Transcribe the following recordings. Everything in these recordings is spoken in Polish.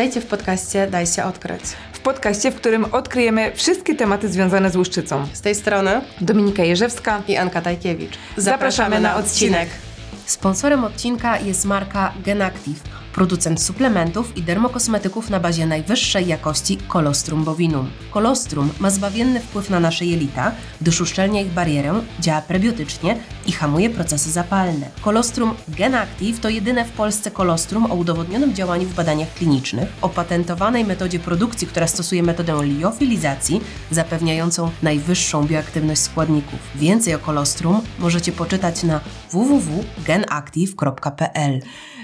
Witajcie w podcaście Daj się odkryć. W podcaście, w którym odkryjemy wszystkie tematy związane z Łuszczycą. Z tej strony Dominika Jerzewska i Anka Tajkiewicz. Zapraszamy, Zapraszamy na odcinek. Sponsorem odcinka jest marka Genactive producent suplementów i dermokosmetyków na bazie najwyższej jakości kolostrum bovinum. Kolostrum ma zbawienny wpływ na nasze jelita, gdyż uszczelnia ich barierę, działa prebiotycznie i hamuje procesy zapalne. Kolostrum Genactive to jedyne w Polsce kolostrum o udowodnionym działaniu w badaniach klinicznych, opatentowanej metodzie produkcji, która stosuje metodę liofilizacji, zapewniającą najwyższą bioaktywność składników. Więcej o kolostrum możecie poczytać na www.genactive.pl.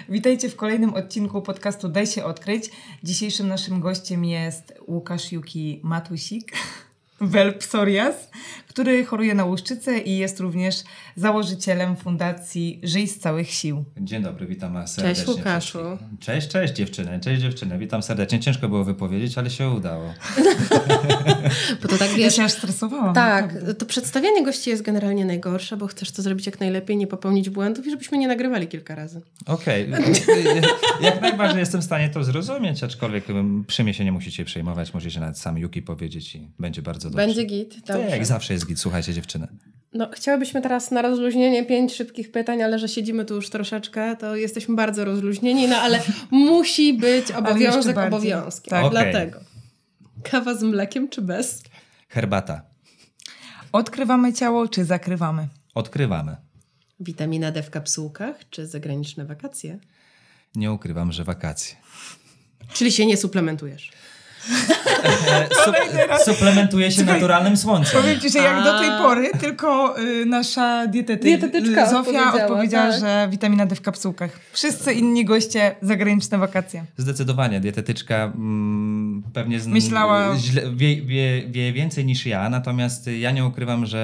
Witajcie w kolejnym odcinku podcastu Daj się odkryć. Dzisiejszym naszym gościem jest Łukasz Juki Matusik, Welpsorias, który choruje na łuszczycę i jest również założycielem Fundacji Żyj z całych sił. Dzień dobry, witam serdecznie. Cześć Łukaszu. Cześć, cześć dziewczyny, cześć dziewczyny, witam serdecznie. Ciężko było wypowiedzieć, ale się udało. bo to tak wiesz... Ja się aż stresowałam. Tak, to przedstawianie gości jest generalnie najgorsze, bo chcesz to zrobić jak najlepiej, nie popełnić błędów i żebyśmy nie nagrywali kilka razy. Okej, okay. Y, jak najbardziej jestem w stanie to zrozumieć, aczkolwiek przy mnie się nie musicie przejmować, możecie nawet sami Yuki powiedzieć i będzie bardzo dobrze. Będzie git, tak, dobrze. Tak, jak zawsze jest słuchajcie dziewczyny. No, chciałybyśmy teraz na rozluźnienie pięć szybkich pytań, ale że siedzimy tu już troszeczkę, to jesteśmy bardzo rozluźnieni, no ale musi być obowiązek obowiązkiem. Tak. Okay. Dlatego kawa z mlekiem czy bez? Herbata. Odkrywamy ciało czy zakrywamy? Odkrywamy. Witamina D w kapsułkach czy zagraniczne wakacje? Nie ukrywam, że wakacje. Czyli się nie suplementujesz? E, sup- suplementuje się naturalnym słońcem. Powiem ci, że jak do tej pory tylko y, nasza dietety- dietetyczka y, Zofia odpowiedziała, tak. że witamina D w kapsułkach. Wszyscy inni goście zagraniczne wakacje. Zdecydowanie. Dietetyczka mm, pewnie z, Myślała... źle, wie, wie, wie, więcej niż ja, natomiast ja nie ukrywam, że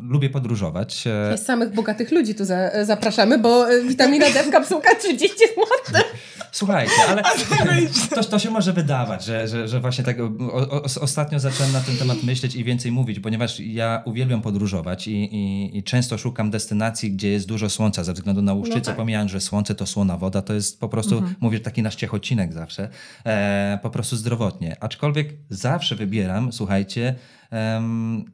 e, lubię podróżować. E. I samych bogatych ludzi tu za, zapraszamy, bo witamina D w kapsułkach 30 złotych. Słuchajcie, ale to, to się może wydawać, że, że, że właśnie tak mm, o, ostatnio zacząłem na ten temat myśleć i więcej mówić, ponieważ ja uwielbiam podróżować i, i, i często szukam destynacji, gdzie jest dużo słońca ze względu na łuszczycę. No tak. Pomijając, że słońce to słona woda, to jest po prostu, mhm. mówię taki nasz ciechocinek zawsze, e, po prostu zdrowotnie. Aczkolwiek zawsze wybieram, słuchajcie, em,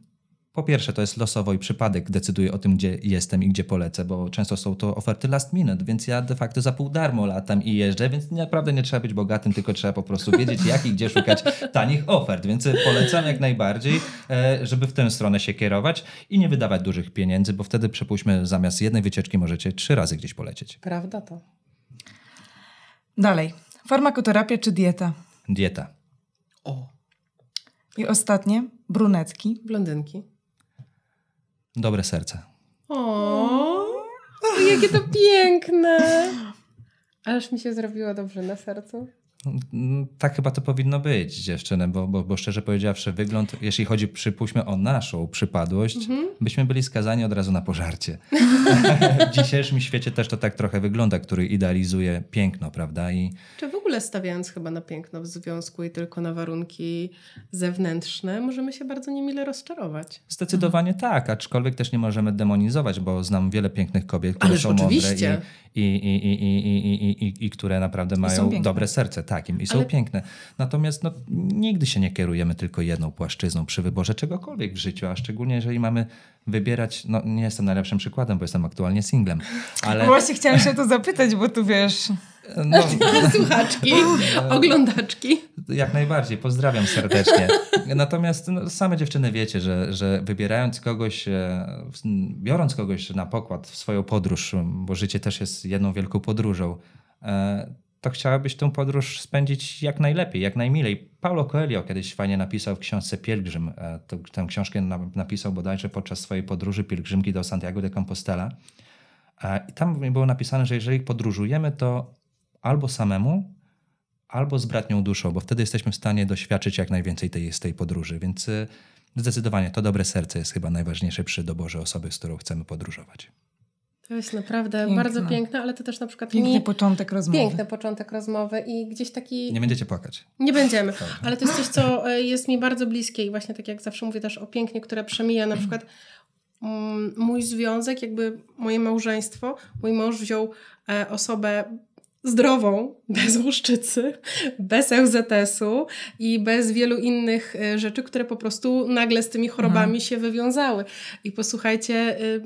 po pierwsze, to jest losowo i przypadek decyduje o tym, gdzie jestem i gdzie polecę, bo często są to oferty last minute, więc ja de facto za pół darmo latam i jeżdżę, więc naprawdę nie trzeba być bogatym, tylko trzeba po prostu wiedzieć, jak i gdzie szukać tanich ofert. Więc polecam jak najbardziej, e, żeby w tę stronę się kierować i nie wydawać dużych pieniędzy, bo wtedy przypuśćmy, zamiast jednej wycieczki możecie trzy razy gdzieś polecieć. Prawda to. Dalej. Farmakoterapia czy dieta? Dieta. O. I ostatnie, brunetki. Blondynki. Dobre serce. O, jakie to piękne! Ależ mi się zrobiło dobrze na sercu. Tak chyba to powinno być dziewczyny, bo, bo, bo szczerze powiedziawszy, wygląd, jeśli chodzi przypuśćmy o naszą przypadłość, mhm. byśmy byli skazani od razu na pożarcie. w dzisiejszym świecie też to tak trochę wygląda, który idealizuje piękno, prawda? I... Czy w ogóle stawiając chyba na piękno w związku i tylko na warunki zewnętrzne, możemy się bardzo niemile rozczarować. Zdecydowanie mhm. tak, aczkolwiek też nie możemy demonizować, bo znam wiele pięknych kobiet, które Ależ są oczywiście. mądre i, i, i, i, i, i, i, i, i które naprawdę mają dobre serce i, są Ale... piękne. Natomiast no, nigdy się nie kierujemy tylko jedną płaszczyzną przy wyborze czegokolwiek w życiu, a szczególnie jeżeli mamy wybierać, no nie jestem najlepszym przykładem, bo jestem aktualnie singlem, ale... No właśnie chciałam się to zapytać, bo tu wiesz... No, Słuchaczki, oglądaczki. Jak najbardziej, pozdrawiam serdecznie. Natomiast no, same dziewczyny wiecie, że, że wybierając kogoś, e, biorąc kogoś na pokład w swoją podróż, bo życie też jest jedną wielką podróżą, e, to chciałabyś tę podróż spędzić jak najlepiej, jak najmilej. Paulo Coelho kiedyś fajnie napisał w książce Pielgrzym. E, tę książkę napisał bodajże podczas swojej podróży pielgrzymki do Santiago de Compostela. E, I tam było napisane, że jeżeli podróżujemy, to albo samemu, albo z bratnią duszą, bo wtedy jesteśmy w stanie doświadczyć jak najwięcej tej, z tej podróży. Więc e, zdecydowanie to dobre serce jest chyba najważniejsze przy doborze osoby, z którą chcemy podróżować. To jest naprawdę piękne. bardzo piękne, ale to też na przykład. Piękny mi... początek rozmowy. Piękny początek rozmowy i gdzieś taki. Nie będziecie płakać. Nie będziemy, Dobrze. ale to jest coś, co e, jest mi bardzo bliskie i właśnie tak jak zawsze mówię też o pięknie, które przemija na przykład. Mm, mój związek, jakby moje małżeństwo, mój mąż wziął e, osobę zdrową, bez łuszczycy, bez EZS-u i bez wielu innych e, rzeczy, które po prostu nagle z tymi chorobami mhm. się wywiązały. I posłuchajcie. Y,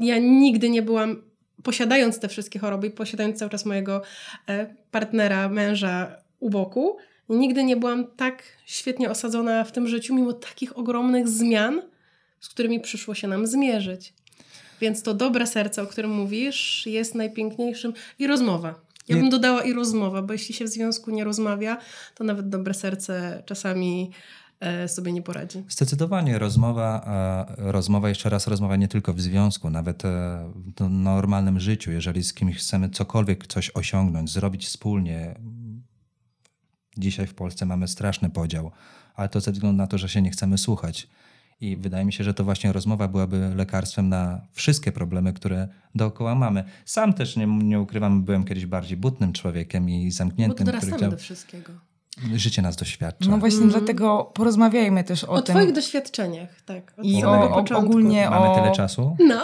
ja nigdy nie byłam, posiadając te wszystkie choroby i posiadając cały czas mojego e, partnera, męża u boku, nigdy nie byłam tak świetnie osadzona w tym życiu, mimo takich ogromnych zmian, z którymi przyszło się nam zmierzyć. Więc to dobre serce, o którym mówisz, jest najpiękniejszym i rozmowa. Ja bym dodała i rozmowa, bo jeśli się w związku nie rozmawia, to nawet dobre serce czasami E, sobie nie poradzi. Zdecydowanie rozmowa, e, rozmowa, jeszcze raz rozmowa nie tylko w związku, nawet e, w no, normalnym życiu, jeżeli z kimś chcemy cokolwiek coś osiągnąć, zrobić wspólnie. Dzisiaj w Polsce mamy straszny podział, ale to ze względu na to, że się nie chcemy słuchać. I wydaje mi się, że to właśnie rozmowa byłaby lekarstwem na wszystkie problemy, które dookoła mamy. Sam też nie, nie ukrywam, byłem kiedyś bardziej butnym człowiekiem i zamkniętym. Bo to dorastamy chciał... do wszystkiego. Życie nas doświadcza. No właśnie, mm. dlatego porozmawiajmy też o, o tym. O twoich doświadczeniach, tak. I o, o ogólnie Mamy o... tyle czasu? No.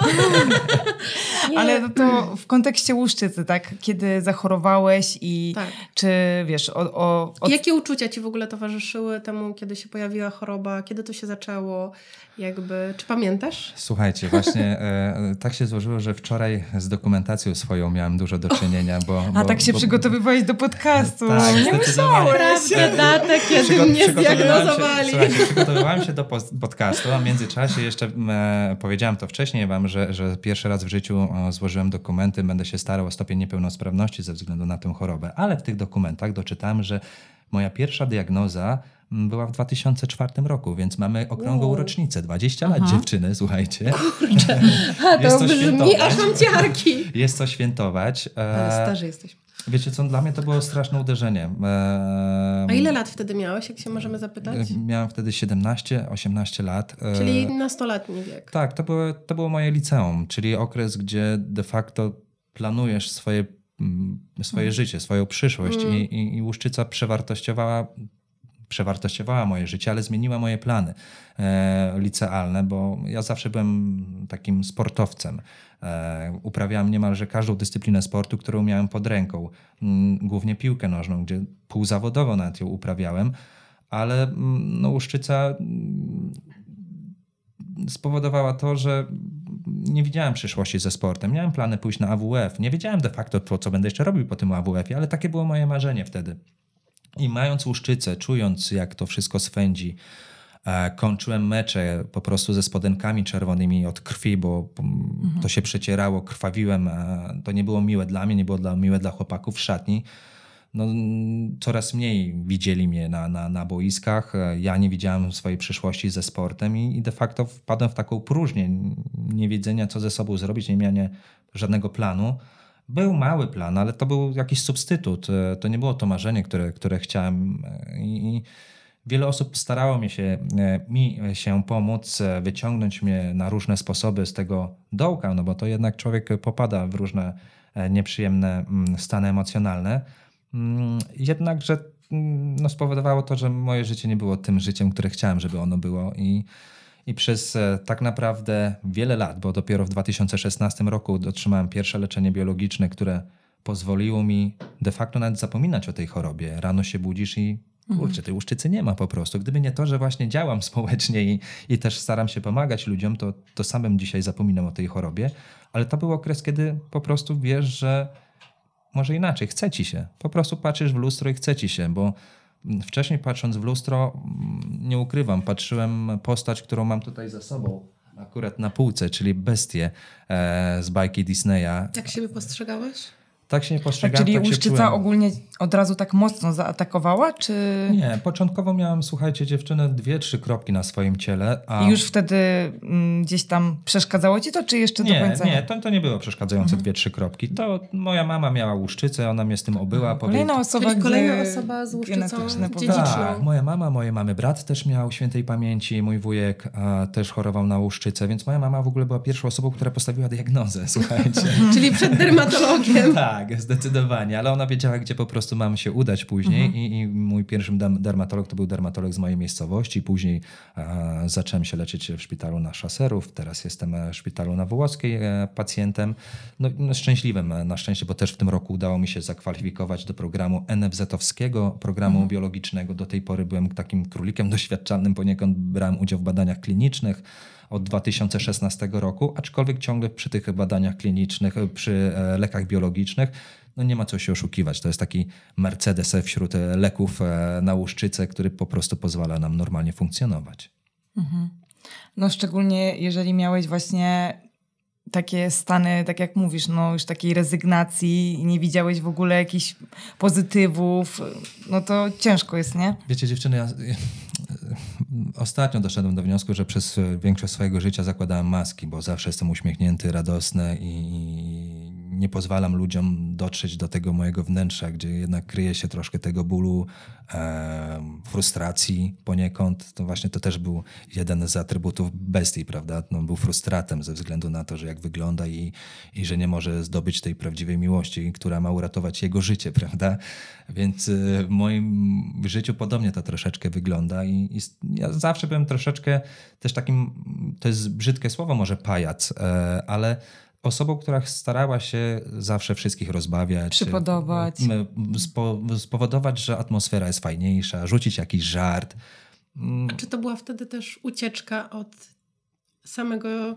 Ale to w kontekście łuszczycy, tak? Kiedy zachorowałeś i tak. czy wiesz o, o, o... Jakie uczucia ci w ogóle towarzyszyły temu, kiedy się pojawiła choroba? Kiedy to się zaczęło? Jakby, czy pamiętasz? Słuchajcie, właśnie e, tak się złożyło, że wczoraj z dokumentacją swoją miałem dużo do czynienia, bo... bo A tak się bo, przygotowywałeś do podcastu. Tak, nie myślałam się. dodatek, kiedy Przygot mnie zdiagnozowali. Się, przygotowywałem się do podcastu, a w międzyczasie jeszcze e, powiedziałem to wcześniej wam, że, że pierwszy raz w życiu złożyłem dokumenty, będę się starał o stopień niepełnosprawności ze względu na tę chorobę, ale w tych dokumentach doczytałem, że moja pierwsza diagnoza była w 2004 roku, więc mamy okrągłą wow. rocznicę. 20 Aha. lat dziewczyny, słuchajcie. Kurczę, a to jest brzmi, aż mam ciarki. Jest co świętować. E, ale starzy jesteśmy. Wiecie co, dla mnie to było straszne uderzenie. A ile lat wtedy miałeś, jak się możemy zapytać? Miałem wtedy 17-18 lat. E, czyli nastoletni wiek. Tak, to było, to było moje liceum, czyli okres, gdzie de facto planujesz swoje, mm, swoje mm. życie, swoją przyszłość mm. i, i, i Łuszczyca przewartościowała przewartościowała moje życie, ale zmieniła moje plany e, licealne, bo ja zawsze byłem takim sportowcem. E, uprawiałem niemalże każdą dyscyplinę sportu, którą miałem pod ręką, mm, głównie piłkę nożną, gdzie półzawodowo nawet ją uprawiałem, ale mm, no, Łuszczyca mm, spowodowała to, że nie widziałem przyszłości ze sportem. Miałem plany pójść na AWF. Nie wiedziałem de facto, to, co będę jeszcze robił po tym AWF-ie, ale takie było moje marzenie wtedy. I mając łuszczycę, czując jak to wszystko swędzi, e, kończyłem mecze po prostu ze spodenkami czerwonymi od krwi, bo mhm. to się przecierało, krwawiłem. E, to nie było miłe dla mnie, nie było dla, miłe dla chłopaków w szatni. No, coraz mniej widzieli mnie na, na, na boiskach. E, ja nie widziałem swojej przyszłości ze sportem i, i de facto wpadłem w taką próżnię niewiedzenia, co ze sobą zrobić, nie miałem żadnego planu. Był mały plan, ale to był jakiś substytut. E, to nie było to marzenie, które, które chciałem. E, I, wiele osób starało mi się, e, mi się pomóc, wyciągnąć mnie na różne sposoby z tego dołka, no bo to jednak człowiek popada w różne nieprzyjemne mm, stany emocjonalne. Mm, jednakże mm, no, spowodowało to, że moje życie nie było tym życiem, które chciałem, żeby ono było i i przez e, tak naprawdę wiele lat, bo dopiero w 2016 roku otrzymałem pierwsze leczenie biologiczne, które pozwoliło mi de facto nawet zapominać o tej chorobie. Rano się budzisz i mhm. kurczę, tej łuszczycy nie ma po prostu. Gdyby nie to, że właśnie działam społecznie i, i też staram się pomagać ludziom, to, to samym dzisiaj zapominam o tej chorobie. Ale to był okres, kiedy po prostu wiesz, że może inaczej, chce ci się. Po prostu patrzysz w lustro i chce ci się, bo wcześniej patrząc w lustro, mm, nie ukrywam, patrzyłem postać, którą mam tutaj za sobą akurat na półce, czyli Bestie z bajki Disneya. Jak siebie postrzegałeś? Tak się nie postrzegałem. Tak, czyli tak Łuszczyca ogólnie od razu tak mocno zaatakowała, czy... Nie, początkowo miałem, słuchajcie, dziewczynę dwie, trzy kropki na swoim ciele. A... I już wtedy mm, gdzieś tam przeszkadzało ci to, czy jeszcze nie, do końca? Nie, to, to nie było przeszkadzające mhm. dwie, trzy kropki. To moja mama miała Łuszczycę, ona mnie z tym obyła. Mhm. Kolejna osoba, czyli kolejna z... osoba z Łuszczycą Tak, moja mama, moje mamy brat też miał świętej pamięci, mój wujek a, też chorował na Łuszczycę, więc moja mama w ogóle była pierwszą osobą, która postawiła diagnozę, słuchajcie. czyli przed dermatologiem. tak. Tak, zdecydowanie, ale ona wiedziała, gdzie po prostu mam się udać później mhm. I, I, mój pierwszy dermatolog to był dermatolog z mojej miejscowości. Później e, zacząłem się leczyć w szpitalu na Szaserów, teraz jestem w szpitalu na Wołoskiej e, pacjentem. No, no, szczęśliwym e, na szczęście, bo też w tym roku udało mi się zakwalifikować do programu NFZ-owskiego, programu mhm. biologicznego. Do tej pory byłem takim królikiem doświadczalnym, poniekąd brałem udział w badaniach klinicznych od 2016 roku, aczkolwiek ciągle przy tych badaniach klinicznych, e, przy e, lekach biologicznych, no nie ma co się oszukiwać. To jest taki Mercedes e wśród leków na łuszczycę, który po prostu pozwala nam normalnie funkcjonować. Mhm. No szczególnie jeżeli miałeś właśnie takie stany, tak jak mówisz, no już takiej rezygnacji, i nie widziałeś w ogóle jakichś pozytywów, no to ciężko jest, nie? Wiecie dziewczyny, ja ostatnio doszedłem do wniosku, że przez e, większość swojego życia zakładałem maski, bo zawsze jestem uśmiechnięty, radosny i, nie pozwalam ludziom dotrzeć do tego mojego wnętrza, gdzie jednak kryje się troszkę tego bólu, e, frustracji poniekąd. To właśnie to też był jeden z atrybutów bestii, prawda? No, był frustratem ze względu na to, że jak wygląda i, i że nie może zdobyć tej prawdziwej miłości, która ma uratować jego życie, prawda? Więc y, w moim życiu podobnie to troszeczkę wygląda i, i ja zawsze byłem troszeczkę też takim, to jest brzydkie słowo może pajac, e, ale osobą, która starała się zawsze wszystkich rozbawiać, przypodobać, spo, spowodować, że atmosfera jest fajniejsza, rzucić jakiś żart. Mm. A czy to była wtedy też ucieczka od samego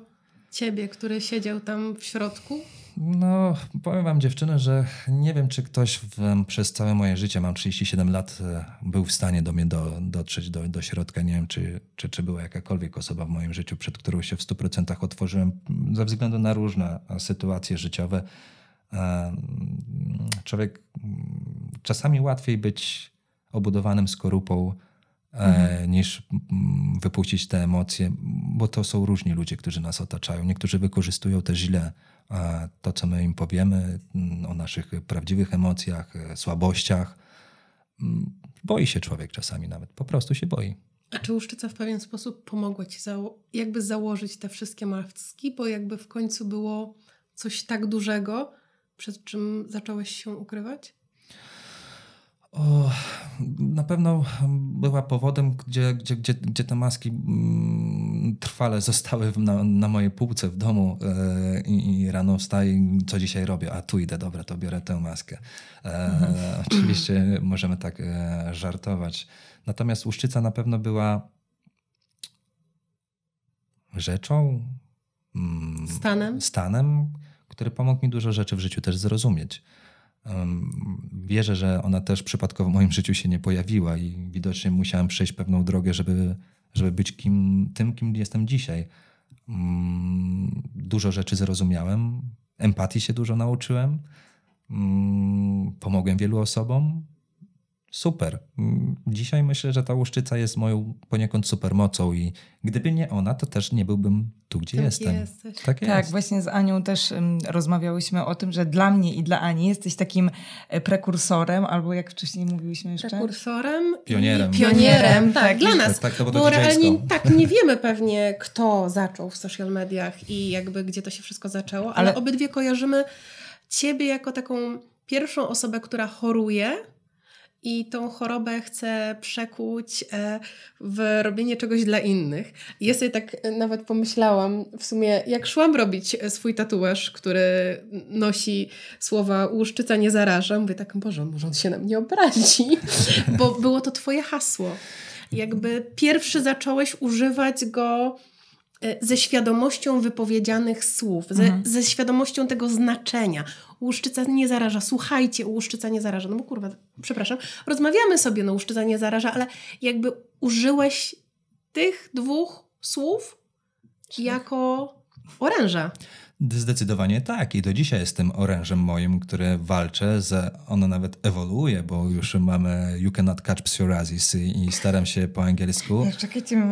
ciebie, który siedział tam w środku? No, powiem wam dziewczyny, że nie wiem, czy ktoś w, przez całe moje życie, mam 37 lat, e, był w stanie do mnie do, dotrzeć do, do środka. Nie wiem, czy, czy, czy była jakakolwiek osoba w moim życiu, przed którą się w 100% otworzyłem, ze względu na różne e, sytuacje życiowe. E, mm, człowiek mm, czasami łatwiej być obudowanym skorupą E, mhm. niż mm, wypuścić te emocje, bo to są różni ludzie, którzy nas otaczają. Niektórzy wykorzystują też źle e, to, co my im powiemy mm, o naszych prawdziwych emocjach, e, słabościach. Mm, boi się człowiek czasami nawet, po prostu się boi. A czy Łuszczyca w pewien sposób pomogła ci zało- jakby założyć te wszystkie maski, bo jakby w końcu było coś tak dużego, przed czym zacząłeś się ukrywać? O, na pewno była powodem, gdzie, gdzie, gdzie, gdzie te maski mm, trwale zostały na, na mojej półce w domu e, i, i, rano wstaję, co dzisiaj robię, a tu idę, dobra, to biorę tę maskę. E, mhm. Oczywiście możemy tak e, żartować. Natomiast uszczyca na pewno była rzeczą, mm, stanem, stanem który pomógł mi dużo rzeczy w życiu też zrozumieć. Wierzę, że ona też przypadkowo w moim życiu się nie pojawiła i widocznie musiałem przejść pewną drogę, żeby, żeby być kim, tym, kim jestem dzisiaj. Mm, dużo rzeczy zrozumiałem, empatii się dużo nauczyłem, mm, pomogłem wielu osobom, super. Mm, dzisiaj myślę, że ta łuszczyca jest moją poniekąd supermocą i gdyby nie ona, to też nie byłbym tu, gdzie tak jestem. Jesteś. Tak, tak jest. właśnie z Anią też um, rozmawiałyśmy o tym, że dla mnie i dla Ani jesteś takim e, prekursorem, albo jak wcześniej mówiłyśmy jeszcze? Prekursorem? Pionierem. Pionierem, tak, tak, dla nas. Tak, tak to bo, to realnie tak, nie wiemy pewnie, kto zaczął w social mediach i jakby gdzie to się wszystko zaczęło, ale, ale obydwie kojarzymy ciebie jako taką pierwszą osobę, która choruje, i tą chorobę chcę przekuć e, w robienie czegoś dla innych. ja sobie tak e, nawet pomyślałam, w sumie jak szłam robić swój tatuaż, który nosi słowa łuszczyca nie zaraża, mówię tak, Boże, może on się na mnie obrazi, bo było to twoje hasło. Jakby pierwszy zacząłeś używać go E, ze świadomością wypowiedzianych słów, ze, mhm. ze świadomością tego znaczenia. Łuszczyca nie zaraża, słuchajcie, łuszczyca nie zaraża. No bo kurwa, przepraszam, rozmawiamy sobie, no łuszczyca nie zaraża, ale jakby użyłeś tych dwóch słów jako oręża. Zdecydowanie tak i do dzisiaj jest tym orężem moim, które walczę, z, ono nawet ewoluuje, bo już mamy You Cannot Catch Psoriasis i staram się po angielsku. czekajcie,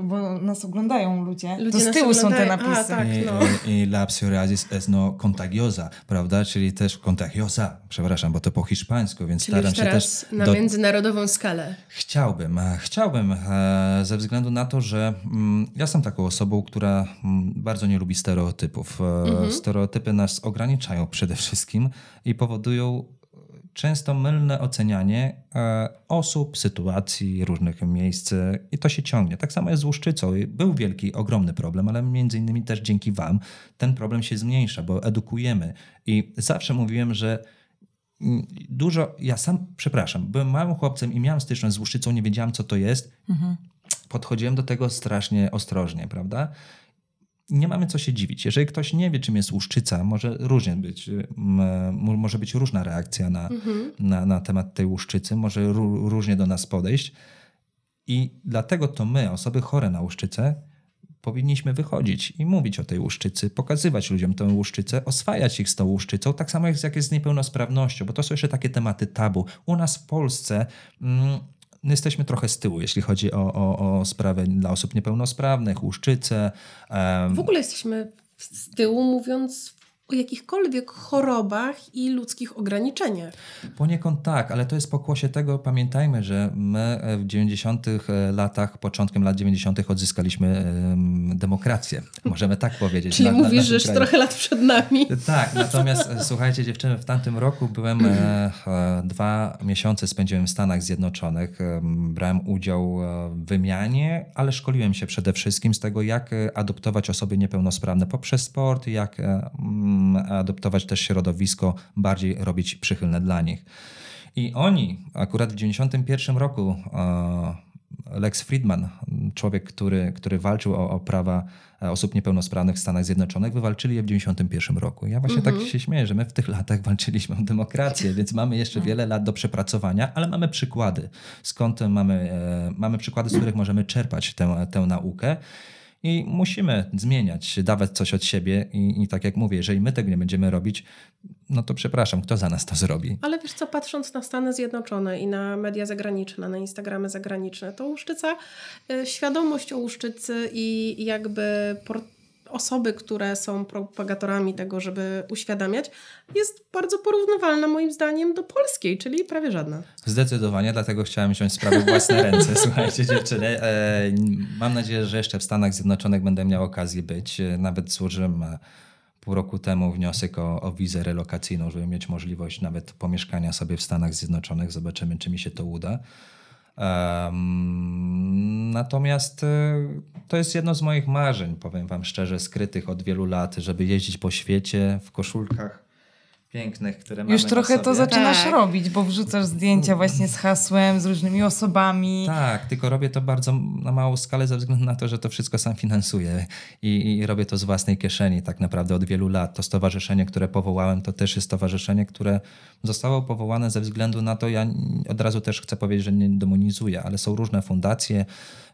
bo nas oglądają ludzie, ludzie to z tyłu są te napisy. A, tak, no. I, I, la psoriasis es no contagiosa, prawda, czyli też contagiosa, przepraszam, bo to po hiszpańsku, więc czyli staram się też... na do... międzynarodową skalę. Chciałbym, e, chciałbym, e, ze względu na to, że mm, ja jestem taką osobą, która mm, bardzo nie lubi stereotypów Mhm. E, stereotypy nas ograniczają przede wszystkim i powodują często mylne ocenianie e, osób, sytuacji, różnych miejsc i to się ciągnie. Tak samo jest z łuszczycą. Był wielki, ogromny problem, ale między innymi też dzięki Wam ten problem się zmniejsza, bo edukujemy. I zawsze mówiłem, że dużo, ja sam, przepraszam, byłem małym chłopcem i miałem styczność z łuszczycą, nie wiedziałem co to jest. Mhm. Podchodziłem do tego strasznie ostrożnie, prawda? nie mamy co się dziwić. Jeżeli ktoś nie wie, czym jest łuszczyca, może różnie być, y, może być różna reakcja na, mhm. na, na temat tej łuszczycy, może różnie do nas podejść. I dlatego to my, osoby chore na łuszczycę, powinniśmy wychodzić i mówić o tej łuszczycy, pokazywać ludziom tę łuszczycę, oswajać ich z tą łuszczycą, tak samo jak, jak jest z niepełnosprawnością, bo to są jeszcze takie tematy tabu. U nas w Polsce mm, no, jesteśmy trochę z tyłu, jeśli chodzi o, o, o sprawy dla osób niepełnosprawnych, łuszczyce. W ogóle jesteśmy z tyłu, mówiąc o jakichkolwiek chorobach i ludzkich ograniczeniach. Poniekąd tak, ale to jest pokłosie tego, pamiętajmy, że my e, w 90 e, latach, początkiem lat 90 odzyskaliśmy demokrację. Możemy tak powiedzieć. Czyli na, mówisz, że już trochę lat przed nami. E, tak, natomiast słuchajcie dziewczyny, w tamtym roku byłem dwa miesiące spędziłem w Stanach Zjednoczonych. brałem udział w wymianie, ale szkoliłem się przede wszystkim z tego, jak adoptować osoby niepełnosprawne poprzez sport, jak adoptować też środowisko, bardziej robić przychylne dla nich. I oni akurat w 1991 roku e, Lex Friedman, człowiek, który, który walczył o, o prawa e, osób niepełnosprawnych w Stanach Zjednoczonych, wywalczyli je w 1991 roku. Ja właśnie mm -hmm. tak mhm. się śmieję, że my w tych latach walczyliśmy o demokrację, więc mamy jeszcze wiele lat do przepracowania, ale mamy przykłady. Skąd mamy, e, mamy przykłady, z których możemy czerpać tę, tę naukę i musimy zmieniać, dawać coś od siebie i, i tak jak mówię, jeżeli my tego nie będziemy robić, no to przepraszam, kto za nas to zrobi? Ale wiesz co, patrząc na Stany Zjednoczone i na media zagraniczne, na Instagramy zagraniczne, to Łuszczyca, y, świadomość o Łuszczycy i jakby port osoby, które są propagatorami tego, żeby uświadamiać, jest bardzo porównywalna moim zdaniem do polskiej, czyli prawie żadna. Zdecydowanie, dlatego chciałem wziąć sprawę w własne ręce. Słuchajcie dziewczyny, e, mam nadzieję, że jeszcze w Stanach Zjednoczonych będę miał okazję być. E, nawet złożyłem e, pół roku temu wniosek o, o wizę relokacyjną, żeby mieć możliwość nawet pomieszkania sobie w Stanach Zjednoczonych. Zobaczymy, czy mi się to uda natomiast y, to jest jedno z moich marzeń, powiem Wam szczerze, skrytych od wielu lat, żeby jeździć po świecie w koszulkach pięknych, które mamy Już trochę to zaczynasz tak. robić, bo wrzucasz zdjęcia mm. właśnie z hasłem, z różnymi osobami. Tak, tylko robię to bardzo na małą skalę ze względu na to, że to wszystko sam finansuję i, i robię to z własnej kieszeni tak naprawdę od wielu lat. To stowarzyszenie, które powołałem, to też jest stowarzyszenie, które zostało powołane ze względu na to, ja od razu też chcę powiedzieć, że nie demonizuję, ale są różne fundacje,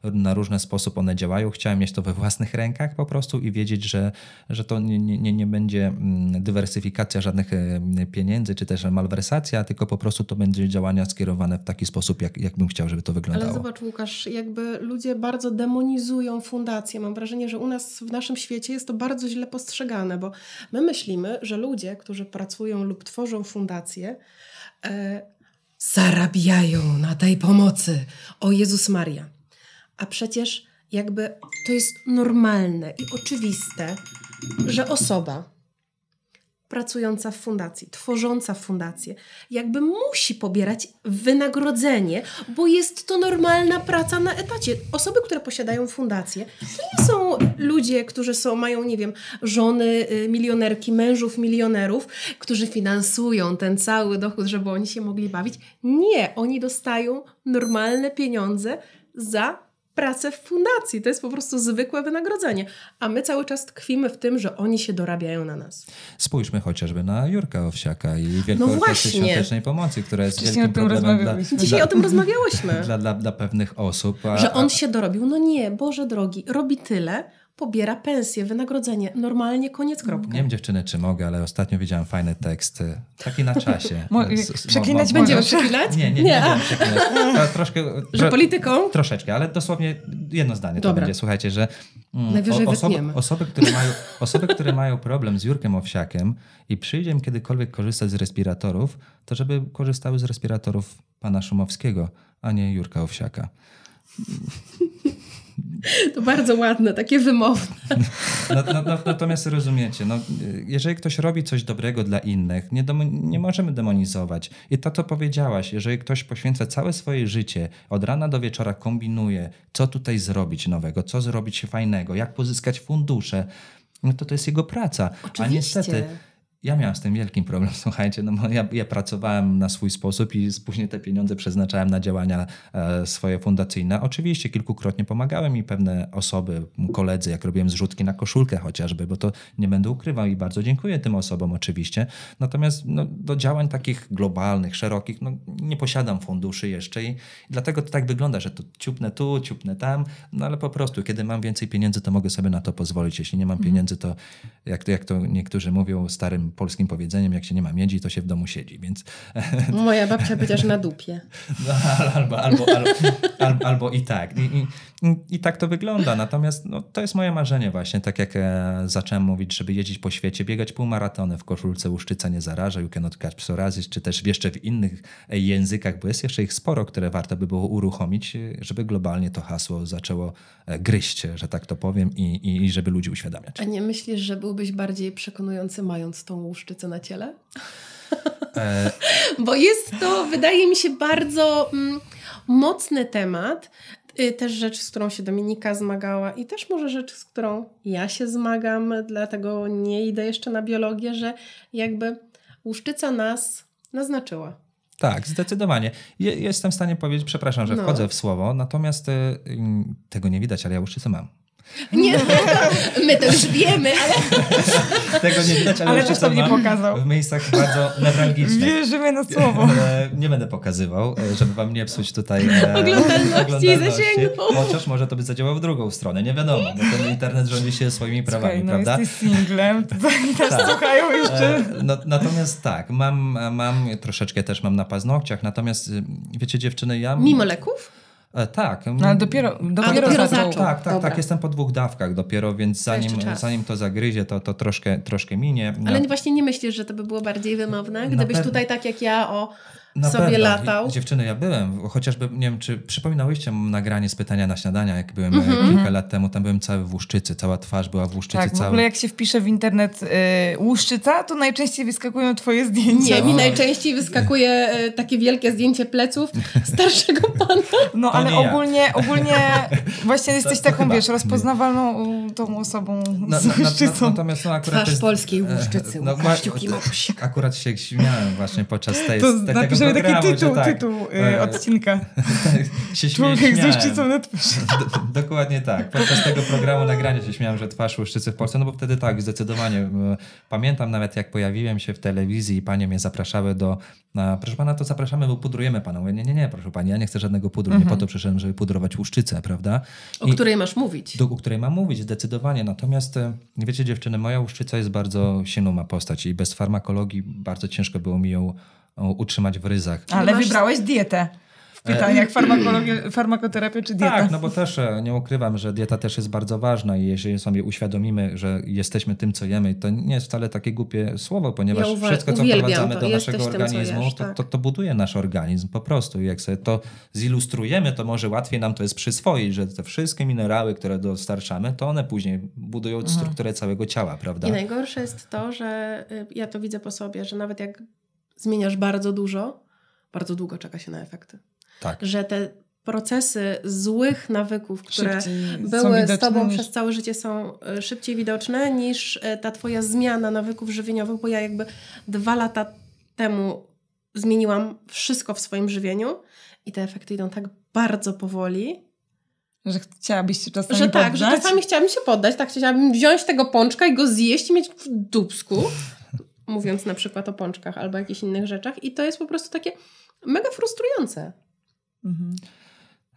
na różny sposób one działają. Chciałem mieć to we własnych rękach po prostu i wiedzieć, że, że to nie, nie, nie będzie mm, dywersyfikacja żadnych e, pieniędzy czy też malwersacja, tylko po prostu to będzie działania skierowane w taki sposób, jak, jak bym chciał, żeby to wyglądało. Ale zobacz Łukasz, jakby ludzie bardzo demonizują fundacje. Mam wrażenie, że u nas w naszym świecie jest to bardzo źle postrzegane, bo my myślimy, że ludzie, którzy pracują lub tworzą fundacje, e, zarabiają na tej pomocy. O Jezus Maria. A przecież jakby to jest normalne i oczywiste, że osoba pracująca w fundacji, tworząca fundację, jakby musi pobierać wynagrodzenie, bo jest to normalna praca na etacie. Osoby, które posiadają fundację, to nie są ludzie, którzy są, mają, nie wiem, żony y, milionerki, mężów milionerów, którzy finansują ten cały dochód, żeby oni się mogli bawić. Nie, oni dostają normalne pieniądze za pracę w fundacji. To jest po prostu zwykłe wynagrodzenie. A my cały czas tkwimy w tym, że oni się dorabiają na nas. Spójrzmy chociażby na Jurka Owsiaka i Wielką no Świątecznej Pomocy, która jest Wcześniej wielkim problemem dla, Dzisiaj o tym rozmawiałyśmy. Dla, dla, dla pewnych osób. A, że on a... się dorobił. No nie, Boże drogi, robi tyle, pobiera pensję, wynagrodzenie. Normalnie koniec kropka. Nie wiem dziewczyny, czy mogę, ale ostatnio widziałam fajne teksty. Taki na czasie. przeklinać będziemy? Przeklinać? Nie, nie, nie, troszkę, że polityką? Troszeczkę, ale dosłownie jedno zdanie to będzie. Słuchajcie, że mm, Najwyżej o, osoby, które mają, osoby, które mają problem z Jurkiem Owsiakiem i przyjdzie im kiedykolwiek korzystać z respiratorów, to żeby korzystały z respiratorów pana Szumowskiego, a nie Jurka Owsiaka. To bardzo ładne, takie wymowne. No, no, no, natomiast rozumiecie, no, jeżeli ktoś robi coś dobrego dla innych, nie, nie możemy demonizować. I to, co powiedziałaś, jeżeli ktoś poświęca całe swoje życie, od rana do wieczora kombinuje, co tutaj zrobić nowego, co zrobić fajnego, jak pozyskać fundusze, no to to jest jego praca. Oczywiście. A niestety ja miałem z tym wielki problem, słuchajcie, no bo ja, ja, pracowałem na swój sposób i później te pieniądze przeznaczałem na działania e, swoje fundacyjne. Oczywiście kilkukrotnie pomagałem mi pewne osoby, koledzy, jak robiłem zrzutki na koszulkę chociażby, bo to nie będę ukrywał i bardzo dziękuję tym osobom oczywiście. Natomiast no, do działań takich globalnych, szerokich, no, nie posiadam funduszy jeszcze i dlatego to tak wygląda, że to ciupnę tu, ciupnę tam, no ale po prostu, kiedy mam więcej pieniędzy, to mogę sobie na to pozwolić. Jeśli nie mam mhm. pieniędzy, to jak, jak to niektórzy mówią, starym polskim powiedzeniem, jak się nie ma miedzi, to się w domu siedzi, więc... Moja babcia powiedziała, na dupie. No, albo, albo, albo, albo, albo i tak. I, i, I, tak to wygląda. Natomiast no, to jest moje marzenie właśnie, tak jak e, zacząłem mówić, żeby jeździć po świecie, biegać półmaratony w koszulce Łuszczyca nie zaraża, you cannot catch psoriasis, czy też jeszcze w innych e, językach, bo jest jeszcze ich sporo, które warto by było uruchomić, e, żeby globalnie to hasło zaczęło gryźć, że tak to powiem i, i żeby ludzi uświadamiać. A nie myślisz, że byłbyś bardziej przekonujący mając tą łuszczycę na ciele? E... Bo jest to, wydaje mi się, bardzo mm, mocny temat. Y, też rzecz, z którą się Dominika zmagała, i też może rzecz, z którą ja się zmagam, dlatego nie idę jeszcze na biologię, że jakby łuszczyca nas naznaczyła. Tak, zdecydowanie. Je, jestem w stanie powiedzieć, przepraszam, że no. wchodzę w słowo, natomiast y, y, tego nie widać, ale ja łuszczycę mam. Nie, my to już wiemy, ale... Tego nie widać, ale, ale to mnie pokazał. W miejscach bardzo newralgicznych. Wierzymy na e, słowo. nie będę pokazywał, e, żeby wam nie psuć tutaj e, oglądalności, i zasięgu. Chociaż może to by zadziałało w drugą stronę, nie wiadomo, bo ten internet rządzi się swoimi Słuchaj, prawami, no prawda? jesteś singlem, to też tak. słuchają jeszcze. No, natomiast tak, mam, mam, troszeczkę też mam na paznokciach, natomiast y, wiecie dziewczyny, ja... Mimo leków? E, tak. No, ale dopiero, dopiero, A, dopiero zaczął. zaczął. Tak, tak, tak Dobra. tak. Jestem po dwóch dawkach dopiero, więc zanim, zanim to zagryzie, to, to troszkę, troszkę minie. Ale no. właśnie nie myślisz, że to by było bardziej wymowne, gdybyś pewno... tutaj tak jak ja o na sobie pewno. latał. I, dziewczyny, ja byłem, chociażby, nie wiem, czy przypominałyście nagranie z pytania na śniadania, jak byłem mm -hmm. kilka lat temu, tam byłem cały w Łuszczycy, cała twarz była w Łuszczycy. Tak, cały... w ogóle jak się wpisze w internet y, Łuszczyca, to najczęściej wyskakują twoje zdjęcia. Nie, mi no. najczęściej wyskakuje y, takie wielkie zdjęcie pleców starszego pana. No, to ale ogólnie, ja. ogólnie właśnie jesteś to, taką, wiesz, rozpoznawalną tą osobą na, z Łuszczycą. Na, na, natomiast no, akurat twarz jest, polskiej e, Łuszczycy, no, Łukasiuki Akurat się śmiałem właśnie podczas tej, to, tego Czyli taki tytuł, tak. tytuł e, odcinka. się Człowiek z łuszczycą na twarzy. Do, dokładnie tak. Podczas tego programu nagrania się śmiałem, że twarz łuszczycy w Polsce, no bo wtedy tak, zdecydowanie. Pamiętam nawet jak pojawiłem się w telewizji i panie mnie zapraszały do na, proszę pana, to zapraszamy, bo pudrujemy pana. Mówię, nie, nie, nie, proszę pani, ja nie chcę żadnego pudru, mhm. nie po to mhm. przyszedłem, żeby pudrować łuszczycę, prawda? I, o której masz mówić. Do, o której mam mówić, zdecydowanie. Natomiast, y, wiecie dziewczyny, moja łuszczyca jest bardzo ma postać i bez farmakologii bardzo ciężko było mi ją E, utrzymać w ryzach. Ale masz... wybrałeś dietę. W e, pytaniach jak farmakoterapię czy dieta? Tak, no bo też e, nie ukrywam, że dieta też jest bardzo ważna i jeżeli sobie uświadomimy, że jesteśmy tym, co jemy, to nie jest wcale takie głupie słowo, ponieważ ja wszystko, co wprowadzamy to. do Jesteś naszego tym, organizmu, jesz, to, tak. to, to, buduje nasz organizm po prostu. I jak sobie to zilustrujemy, to może łatwiej nam to jest przyswoić, że te wszystkie minerały, które dostarczamy, to one później budują mhm. strukturę całego ciała, prawda? I najgorsze jest to, że y, ja to widzę po sobie, że nawet jak zmieniasz bardzo dużo, bardzo długo czeka się na efekty. Tak. Że te procesy złych nawyków, które szybciej były z tobą niż... przez całe życie, są e, szybciej widoczne niż e, ta twoja zmiana nawyków żywieniowych, bo ja jakby dwa lata temu zmieniłam wszystko w swoim żywieniu i te efekty idą tak bardzo powoli, że chciałabyś się czasami że poddać? Że tak, że czasami chciałabym się poddać, tak, chciałabym wziąć tego pączka i go zjeść i mieć w dubsku. mówiąc na przykład o pączkach albo jakichś innych rzeczach. I to jest po prostu takie mega frustrujące. Mhm.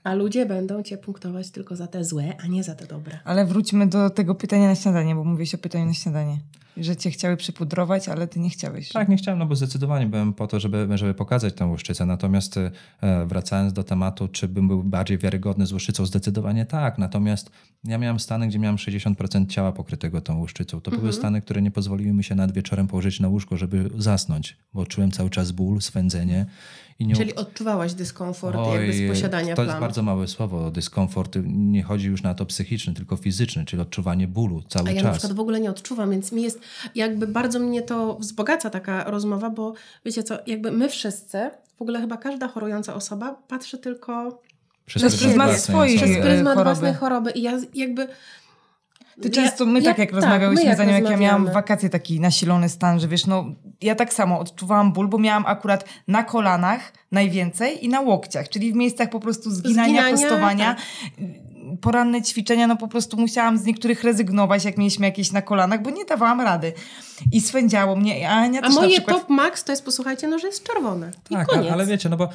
A ludzie będą cię punktować tylko za te złe, a nie za te dobre. Ale wróćmy do tego pytania na śniadanie, bo mówię się o pytaniu na śniadanie że cię chciały przypudrować, ale ty nie chciałeś. Tak, nie chciałem, no bo zdecydowanie byłem po to, żeby, żeby pokazać tę łuszczycę. Natomiast e, wracając do tematu, czy bym był bardziej wiarygodny z łuszczycą, zdecydowanie tak. Natomiast ja miałem stany, gdzie miałem 60% ciała pokrytego tą łuszczycą. To mhm. były stany, które nie pozwoliły mi się nad wieczorem położyć na łóżko, żeby zasnąć, bo czułem cały czas ból, swędzenie. Nie... Czyli odczuwałaś dyskomfort Oj, jakby z posiadania To jest bardzo małe słowo, dyskomfort. Nie chodzi już na to psychiczny, tylko fizyczny, czyli odczuwanie bólu cały czas. A ja czas. na przykład w ogóle nie odczuwam, więc mi jest jakby bardzo mnie to wzbogaca taka rozmowa, bo wiecie co, jakby my wszyscy, w ogóle chyba każda chorująca osoba patrzy tylko przez, przez pryzmat swojej przez pryzmat choroby. własnej choroby i ja jakby ty często, my ja, tak jak tak, rozmawiałyśmy, zanim jak ja miałam wakacje taki nasilony stan, że wiesz, no ja tak samo odczuwałam ból, bo miałam akurat na kolanach najwięcej i na łokciach, czyli w miejscach po prostu zginania, zginania prostowania. Tak poranne ćwiczenia, no po prostu musiałam z niektórych rezygnować, jak mieliśmy jakieś na kolanach, bo nie dawałam rady. I swędziało mnie, a Ania A moje przykład... top max to jest, posłuchajcie, no, że jest czerwone. Tak, ale wiecie, no bo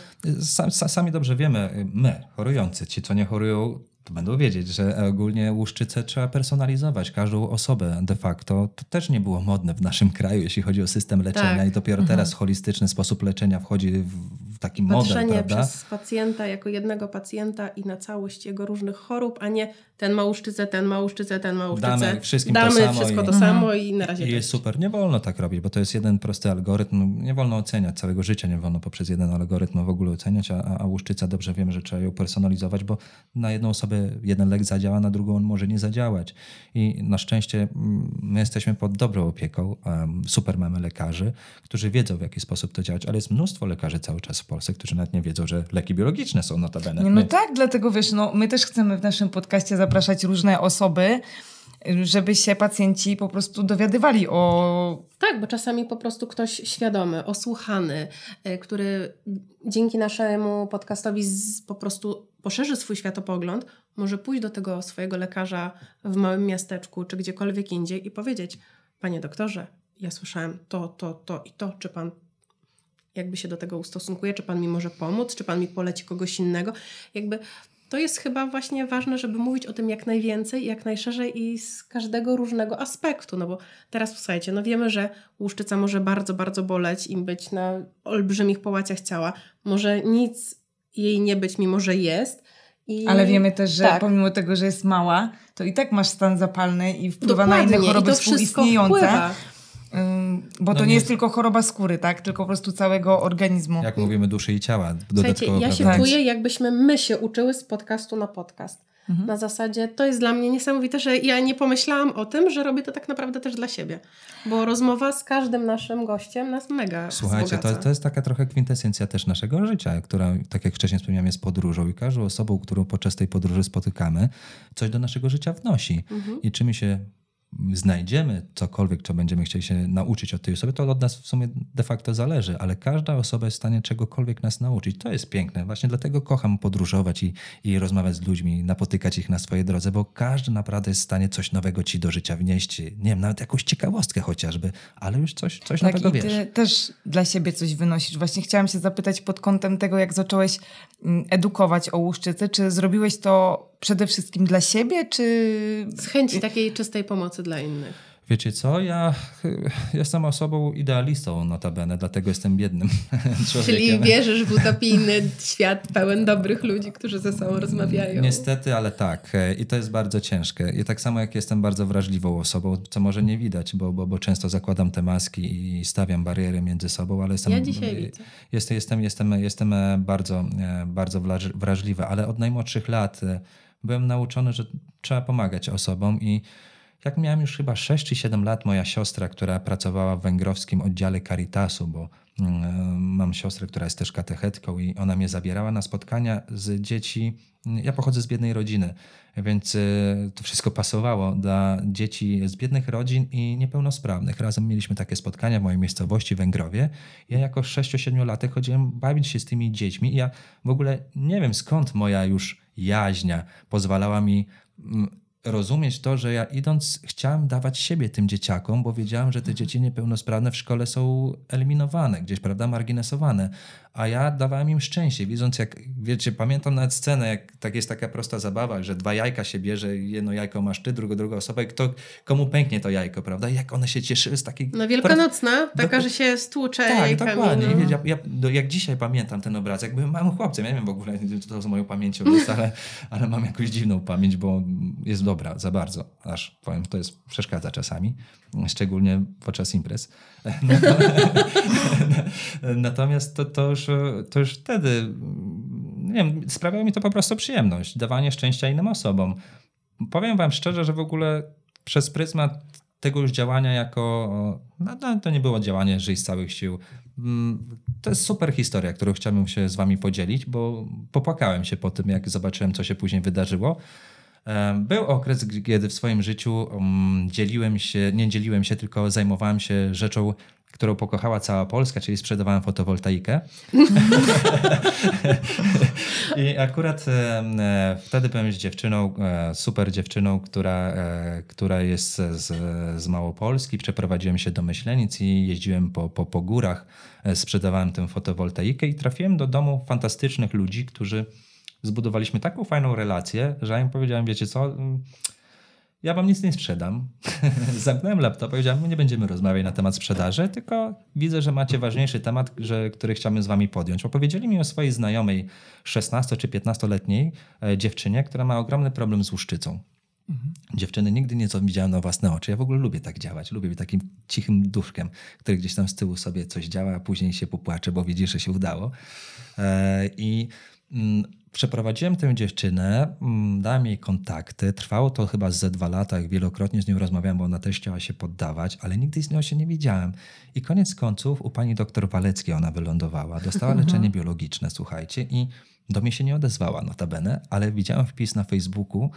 sami dobrze wiemy, my, chorujący, ci, co nie chorują, to będą wiedzieć, że ogólnie łuszczyce trzeba personalizować, każdą osobę de facto. To też nie było modne w naszym kraju, jeśli chodzi o system leczenia tak. i dopiero mhm. teraz holistyczny sposób leczenia wchodzi w taki Patrzenie model, prawda? przez pacjenta jako jednego pacjenta i na całość jego różnych chorób, a nie ten ma łuszczycę, ten ma łuszczycę, ten ma łuszczycę. Damy wszystkim Damy to samo wszystko i... to samo i na razie I jest tak. super. Nie wolno tak robić, bo to jest jeden prosty algorytm. No, nie wolno oceniać całego życia, nie wolno poprzez jeden algorytm w ogóle oceniać, a, a, a łuszczyca dobrze wiemy, że trzeba ją personalizować, bo na jedną osobę jeden lek zadziała, na drugą on może nie zadziałać. I na szczęście mm, my jesteśmy pod dobrą opieką, super mamy lekarzy, którzy wiedzą w jaki sposób to działać, ale jest mnóstwo lekarzy cały czas w Polsce, którzy nawet nie wiedzą, że leki biologiczne są notabene. No my. tak, dlatego wiesz, no, my też chcemy w naszym podcaście zapraszać różne osoby, żeby się pacjenci po prostu dowiadywali o. Tak, bo czasami po prostu ktoś świadomy, osłuchany, y, który dzięki naszemu podcastowi z, po prostu poszerzy swój światopogląd, może pójść do tego swojego lekarza w małym miasteczku czy gdziekolwiek indziej i powiedzieć: Panie doktorze, ja słyszałem to, to, to i to, czy pan jakby się do tego ustosunkuje, czy pan mi może pomóc, czy pan mi poleci kogoś innego. Jakby to jest chyba właśnie ważne, żeby mówić o tym jak najwięcej, jak najszerzej i z każdego różnego aspektu, no bo teraz słuchajcie, no wiemy, że łuszczyca może bardzo, bardzo boleć i być na olbrzymich połaciach ciała, może nic jej nie być, mimo że jest. I... Ale wiemy też, że tak. pomimo tego, że jest mała, to i tak masz stan zapalny i wpływa Dokładnie. na inne choroby współistniejące. Wpływa. Bo no to nie, nie jest tylko choroba skóry, tak? Tylko po prostu całego organizmu. Jak mówimy duszy i ciała. Dodatkowo, Słuchajcie, ja prawda? się tak. czuję, jakbyśmy my się uczyły z podcastu na podcast. Mhm. Na zasadzie to jest dla mnie niesamowite, że ja nie pomyślałam o tym, że robię to tak naprawdę też dla siebie. Bo rozmowa z każdym naszym gościem nas mega Słuchajcie, to, to, jest taka trochę kwintesencja też naszego życia, która, tak jak wcześniej wspomniałem, jest podróżą i każdą osobą, którą podczas tej podróży spotykamy, coś do naszego życia wnosi. Mhm. I czy mi się znajdziemy cokolwiek, co będziemy chcieli się nauczyć od tej osoby, to od nas w sumie de facto zależy, ale każda osoba jest w stanie czegokolwiek nas nauczyć. To jest piękne. Właśnie dlatego kocham podróżować i, i rozmawiać z ludźmi, napotykać ich na swojej drodze, bo każdy naprawdę jest w stanie coś nowego ci do życia wnieść. Nie wiem, nawet jakąś ciekawostkę chociażby, ale już coś, coś tak, nowego i ty wiesz. też dla siebie coś wynosisz. Właśnie chciałam się zapytać pod kątem tego, jak zacząłeś edukować o łuszczycy? Czy zrobiłeś to przede wszystkim dla siebie, czy... Z chęci takiej czystej pomocy dla innych. Wiecie co, ja jestem osobą idealistą notabene, dlatego jestem biednym człowiekiem. Czyli wierzysz w utopijny świat pełen dobrych ludzi, którzy ze sobą rozmawiają. Niestety, ale tak. I to jest bardzo ciężkie. I tak samo jak jestem bardzo wrażliwą osobą, co może nie widać, bo, bo, bo często zakładam te maski i stawiam bariery między sobą, ale jestem... Ja dzisiaj widzę. Jestem, jestem, jestem, jestem bardzo, e, bardzo wrażliwy, ale od najmłodszych lat e, byłem nauczony, że trzeba pomagać osobom i jak miałem już chyba 6 czy 7 lat, moja siostra, która pracowała w węgrowskim oddziale Caritasu, bo mm, e, mam siostrę, która jest też katechetką i ona mnie zabierała na spotkania z dzieci. Ja pochodzę z biednej rodziny, więc e, to wszystko pasowało dla dzieci z biednych rodzin i niepełnosprawnych. Razem mieliśmy takie spotkania w mojej miejscowości Węgrowie. Ja jako 6-7 lat chodziłem bawić się z tymi dziećmi i ja w ogóle nie wiem skąd moja już jaźnia pozwalała mi mm, rozumieć to, że ja idąc chciałem dawać siebie tym dzieciakom, bo wiedziałem, że te mhm. dzieci niepełnosprawne w szkole są eliminowane, gdzieś, prawda, marginesowane, a ja dawałem im szczęście, widząc jak, wiecie, pamiętam nawet scenę, jak tak jest taka prosta zabawa, że dwa jajka się bierze, jedno jajko masz ty, drugo, druga osoba i kto, komu pęknie to jajko, prawda? Jak one się cieszyły z takiej... No wielkanocna, pra... taka, do... że się stłucze Tak, jajkami, dokładnie. No. Wiecie, ja, ja, do, jak dzisiaj pamiętam ten obraz, jakbym byłem chłopcem, ja nie wiem w ogóle, co to z moją pamięcią jest, ale, ale mam jakąś dziwną pamięć, bo jest dobra za bardzo, aż powiem, to jest przeszkadza czasami szczególnie podczas imprez. Natomiast to, to, już, to już wtedy, nie wiem, sprawiało mi to po prostu przyjemność, dawanie szczęścia innym osobom. Powiem wam szczerze, że w ogóle przez pryzmat tego już działania jako, no, no to nie było działanie żyj z całych sił. Mm, to jest super historia, którą chciałbym się z wami podzielić, bo popłakałem się po tym, jak zobaczyłem, co się później wydarzyło. E, był okres, kiedy w swoim życiu mm, dzieliłem się, nie dzieliłem się, tylko zajmowałem się rzeczą, którą pokochała cała Polska, czyli sprzedawałem fotowoltaikę. I akurat e, e, wtedy byłem z dziewczyną, super dziewczyną, która, która jest z, z Małopolski. Przeprowadziłem się do Myślenic i jeździłem po, po, po górach, sprzedawałem tę fotowoltaikę i trafiłem do domu fantastycznych ludzi, którzy zbudowaliśmy taką fajną relację, że ja im powiedziałem, wiecie co, mm, ja wam nic nie sprzedam. Zamknąłem laptop, powiedziałem, my nie będziemy rozmawiać na temat sprzedaży, tylko widzę, że macie ważniejszy temat, że, który chciałbym z wami podjąć. Opowiedzieli mi o swojej znajomej 16 czy 15-letniej e, dziewczynie, która ma ogromny problem z łuszczycą. Mhm. Dziewczyny nigdy nie widziałem na własne oczy. Ja w ogóle lubię tak działać. Lubię być takim cichym duszkiem, który gdzieś tam z tyłu sobie coś działa, a później się popłacze, bo widzi, że się udało. E, I mm, Przeprowadziłem tę dziewczynę, mm, dałem jej kontakty. Trwało to chyba ze dwa lata, jak wielokrotnie z nią rozmawiałem, bo ona też chciała się poddawać, ale nigdy z nią się nie widziałem. I koniec końców u pani doktor Paleckiej ona wylądowała. Dostała mhm. leczenie biologiczne, słuchajcie, i do mnie się nie odezwała notabene, ale widziałem wpis na Facebooku,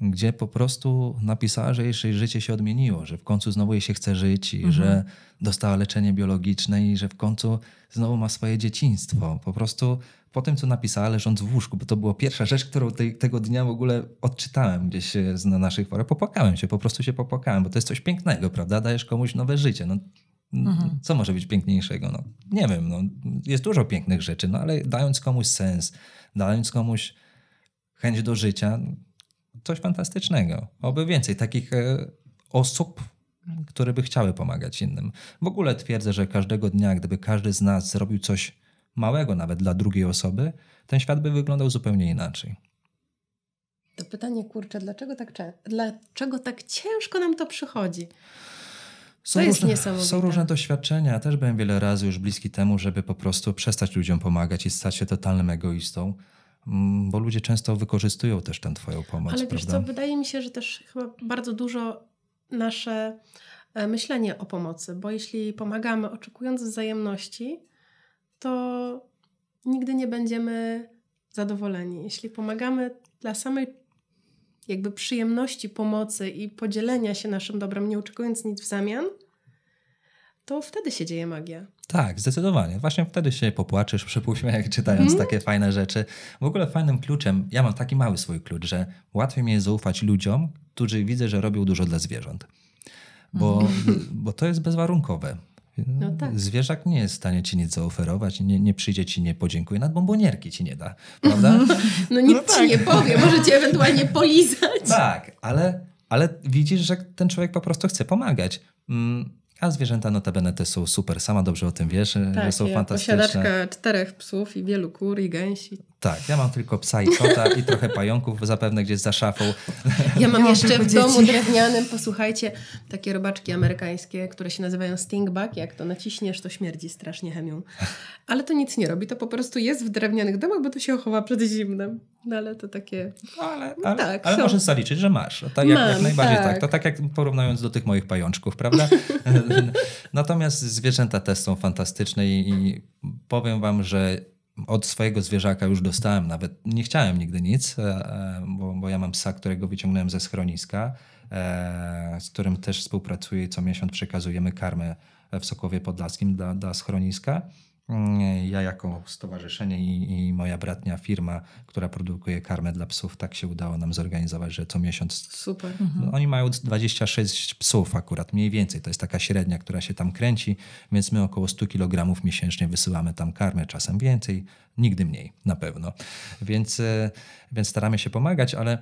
gdzie po prostu napisała, że jej życie się odmieniło, że w końcu znowu jej się chce żyć i mhm. że dostała leczenie biologiczne i że w końcu znowu ma swoje dzieciństwo. Po prostu po tym, co napisała leżąc w łóżku, bo to była pierwsza rzecz, którą te, tego dnia w ogóle odczytałem gdzieś e, na naszych forach. Popłakałem się, po prostu się popłakałem, bo to jest coś pięknego, prawda? Dajesz komuś nowe życie. No, mhm. Co może być piękniejszego? No, nie wiem, no, jest dużo pięknych rzeczy, no ale dając komuś sens, dając komuś chęć do życia, coś fantastycznego. Oby więcej takich e, osób, które by chciały pomagać innym. W ogóle twierdzę, że każdego dnia, gdyby każdy z nas zrobił coś małego nawet dla drugiej osoby, ten świat by wyglądał zupełnie inaczej. To pytanie, kurczę, dlaczego tak, dlaczego tak ciężko nam to przychodzi? Są różne, są różne, doświadczenia. Też byłem wiele razy już bliski temu, żeby po prostu przestać ludziom pomagać i stać się totalnym egoistą, mm, bo ludzie często wykorzystują też tę twoją pomoc. Ale wiesz prawda? co, wydaje mi się, że też chyba bardzo dużo nasze e, myślenie o pomocy, bo jeśli pomagamy oczekując wzajemności, to nigdy nie będziemy zadowoleni. Jeśli pomagamy dla samej jakby przyjemności pomocy i podzielenia się naszym dobrem, nie oczekując nic w zamian, to wtedy się dzieje magia. Tak, zdecydowanie. Właśnie wtedy się popłaczysz, przypuśćmy, jak czytając mm. takie fajne rzeczy. W ogóle fajnym kluczem, ja mam taki mały swój klucz, że łatwiej mi jest zaufać ludziom, którzy widzę, że robią dużo dla zwierząt. Bo, mm. bo to jest bezwarunkowe. No, no tak. Zwierzak nie jest w stanie ci nic zaoferować, nie, nie przyjdzie ci, nie podziękuje, nad bombonierki ci nie da, prawda? no nikt no tak. ci nie tak. powie, może cię ewentualnie polizać. Tak, ale, ale widzisz, że ten człowiek po prostu chce pomagać. Mm, a zwierzęta notabene te są super, sama dobrze o tym wiesz, tak, że są ja fantastyczne. Posiadaczka czterech psów i wielu kur i gęsi. Tak, ja mam tylko psa i kota i trochę pająków zapewne gdzieś za szafą. Ja mam ja jeszcze w domu drewnianym, posłuchajcie, takie robaczki amerykańskie, które się nazywają stingback. Jak to naciśniesz, to śmierdzi strasznie chemią. Ale to nic nie robi, to po prostu jest w drewnianych domach, bo to się ochowa przed zimnem. No ale to takie... No ale, no ale, tak, ale możesz zaliczyć, że masz. Tak, jak, Mam, jak najbardziej tak. tak. To tak jak porównując do tych moich pajączków, prawda? Natomiast zwierzęta te są fantastyczne i, i powiem wam, że od swojego zwierzaka już dostałem nawet, nie chciałem nigdy nic, e, bo, bo ja mam psa, którego wyciągnąłem ze schroniska, e, z którym też współpracuję i co miesiąc przekazujemy karmę w Sokowie Podlaskim dla, dla schroniska. Mm, ja jako stowarzyszenie i, i, moja bratnia firma, która produkuje karmę dla psów, tak się udało nam zorganizować, że co miesiąc. Super. No, mhm. oni mają 26 psów akurat, mniej więcej. To jest taka średnia, która się tam kręci, więc my około 100 kg miesięcznie wysyłamy tam karmę, czasem więcej, nigdy mniej na pewno. Więc, e, więc staramy się pomagać, ale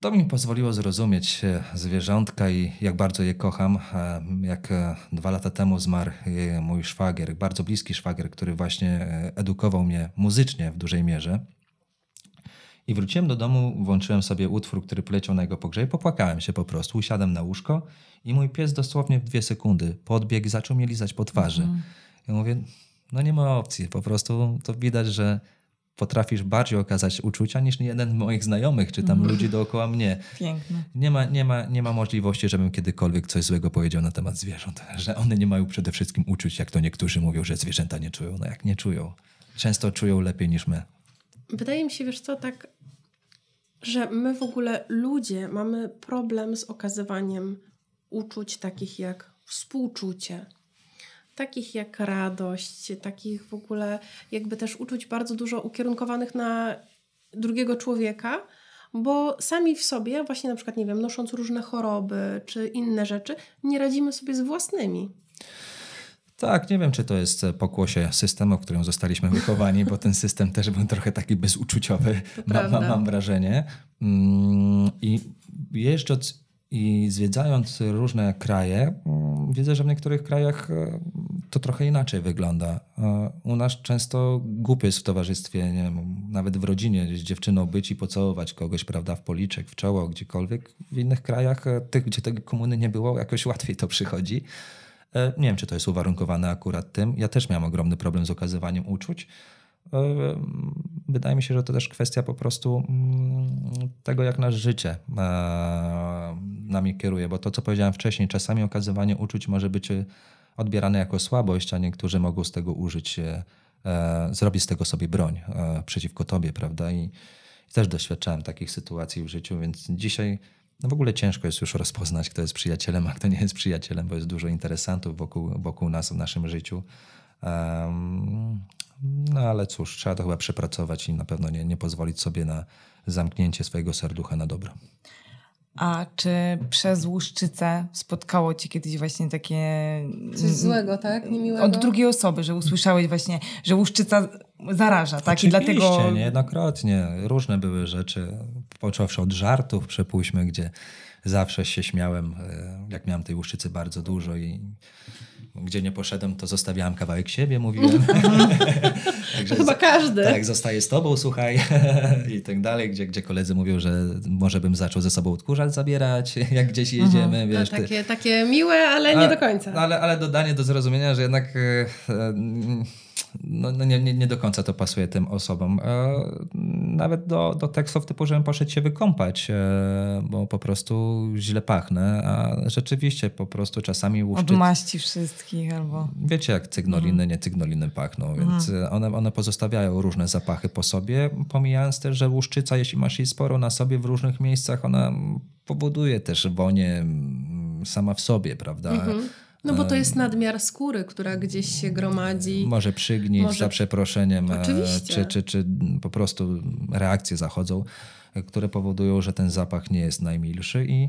to mi pozwoliło zrozumieć e, zwierzątka i jak bardzo je kocham. E, jak e, dwa lata temu zmarł mój szwagier, bardzo bliski szwagier, który właśnie edukował mnie muzycznie w dużej mierze. I wróciłem do domu, włączyłem sobie utwór, który poleciał na jego pogrzebie, popłakałem się po prostu, usiadłem na łóżko i mój pies dosłownie w dwie sekundy podbiegł, zaczął mnie lizać po twarzy. Mhm. Ja mówię, no nie ma opcji, po prostu to widać, że potrafisz bardziej okazać uczucia niż jeden moich znajomych, czy tam mm. ludzi dookoła mnie. Piękne. Nie ma, nie, ma, nie ma możliwości, żebym kiedykolwiek coś złego powiedział na temat zwierząt, że one nie mają przede wszystkim uczuć, jak to niektórzy mówią, że zwierzęta nie czują. No jak nie czują? Często czują lepiej niż my. Wydaje mi się, wiesz co, tak, że my w ogóle ludzie mamy problem z okazywaniem uczuć takich jak współczucie, takich jak radość, takich w ogóle jakby też uczuć bardzo dużo ukierunkowanych na drugiego człowieka, bo sami w sobie, właśnie na przykład, nie wiem, nosząc różne choroby czy inne rzeczy, nie radzimy sobie z własnymi. Tak, nie wiem, czy to jest pokłosie systemu, w którym zostaliśmy wychowani, bo ten system też był trochę taki bezuczuciowy, mam, mam, mam wrażenie. Mm, I jeszcze i zwiedzając różne kraje, mm, widzę, że w niektórych krajach e, to trochę inaczej wygląda. E, u nas często głupie jest w towarzystwie, nie wiem, nawet w rodzinie z dziewczyną być i pocałować kogoś, prawda, w policzek, w czoło, gdziekolwiek. W innych krajach, e, tych, gdzie tego komuny nie było, jakoś łatwiej to przychodzi. Nie wiem, czy to jest uwarunkowane akurat tym. Ja też miałem ogromny problem z okazywaniem uczuć. Mm, wydaje mi się, że to też kwestia po prostu mm, tego, jak nasze życie nami kieruje, bo to, co powiedziałem wcześniej, czasami okazywanie uczuć może być y, odbierane jako słabość, a niektórzy mogą z tego użyć, y, e, zrobić z tego sobie broń e, przeciwko tobie, prawda? I, I, też doświadczałem takich sytuacji w życiu, więc dzisiaj no w ogóle ciężko jest już rozpoznać, kto jest przyjacielem, a kto nie jest przyjacielem, bo jest dużo interesantów wokół, wokół nas w naszym życiu. Um, no ale cóż, trzeba to chyba przepracować i na pewno nie, nie pozwolić sobie na zamknięcie swojego serducha na dobro. A czy przez łuszczycę spotkało cię kiedyś właśnie takie... Coś złego, tak? Niemiłego? Od drugiej osoby, że usłyszałeś właśnie, że łuszczyca zaraża, tak? Oczywiście, I dlatego... niejednokrotnie. Różne były rzeczy, począwszy od żartów, przepuśćmy, gdzie zawsze się śmiałem, e, jak miałem tej łuszczycy bardzo dużo i gdzie nie poszedłem, to zostawiałam kawałek siebie, mówiłem. Także Chyba każdy. Tak, zostaję z tobą, słuchaj i tak dalej, gdzie, gdzie koledzy mówią, że może bym zaczął ze sobą odkurzacz zabierać, jak gdzieś mhm. jedziemy. Mhm. Wiesz, takie, ty... takie miłe, ale nie do końca. Ale, ale dodanie do zrozumienia, że jednak... E, e, no, no, nie, nie, nie, do końca to pasuje tym osobom. E, nawet do, do tekstów typu, żebym poszedł się wykąpać, e, bo po prostu źle pachnę, a rzeczywiście po prostu czasami łuszczyc... Obmaści wszystkich albo... Wiecie jak cygnoliny, mhm. nie cygnoliny pachną, mhm. więc e, one, one pozostawiają różne zapachy po sobie, pomijając też, że łuszczyca, jeśli masz jej sporo na sobie w różnych miejscach, ona powoduje też wonie mm, sama w sobie, prawda? Mhm. No bo to jest nadmiar skóry, która gdzieś się gromadzi. Może przygnić może... za przeproszeniem, e, Czy, czy, czy po prostu reakcje zachodzą, e, które powodują, że ten zapach nie jest najmilszy i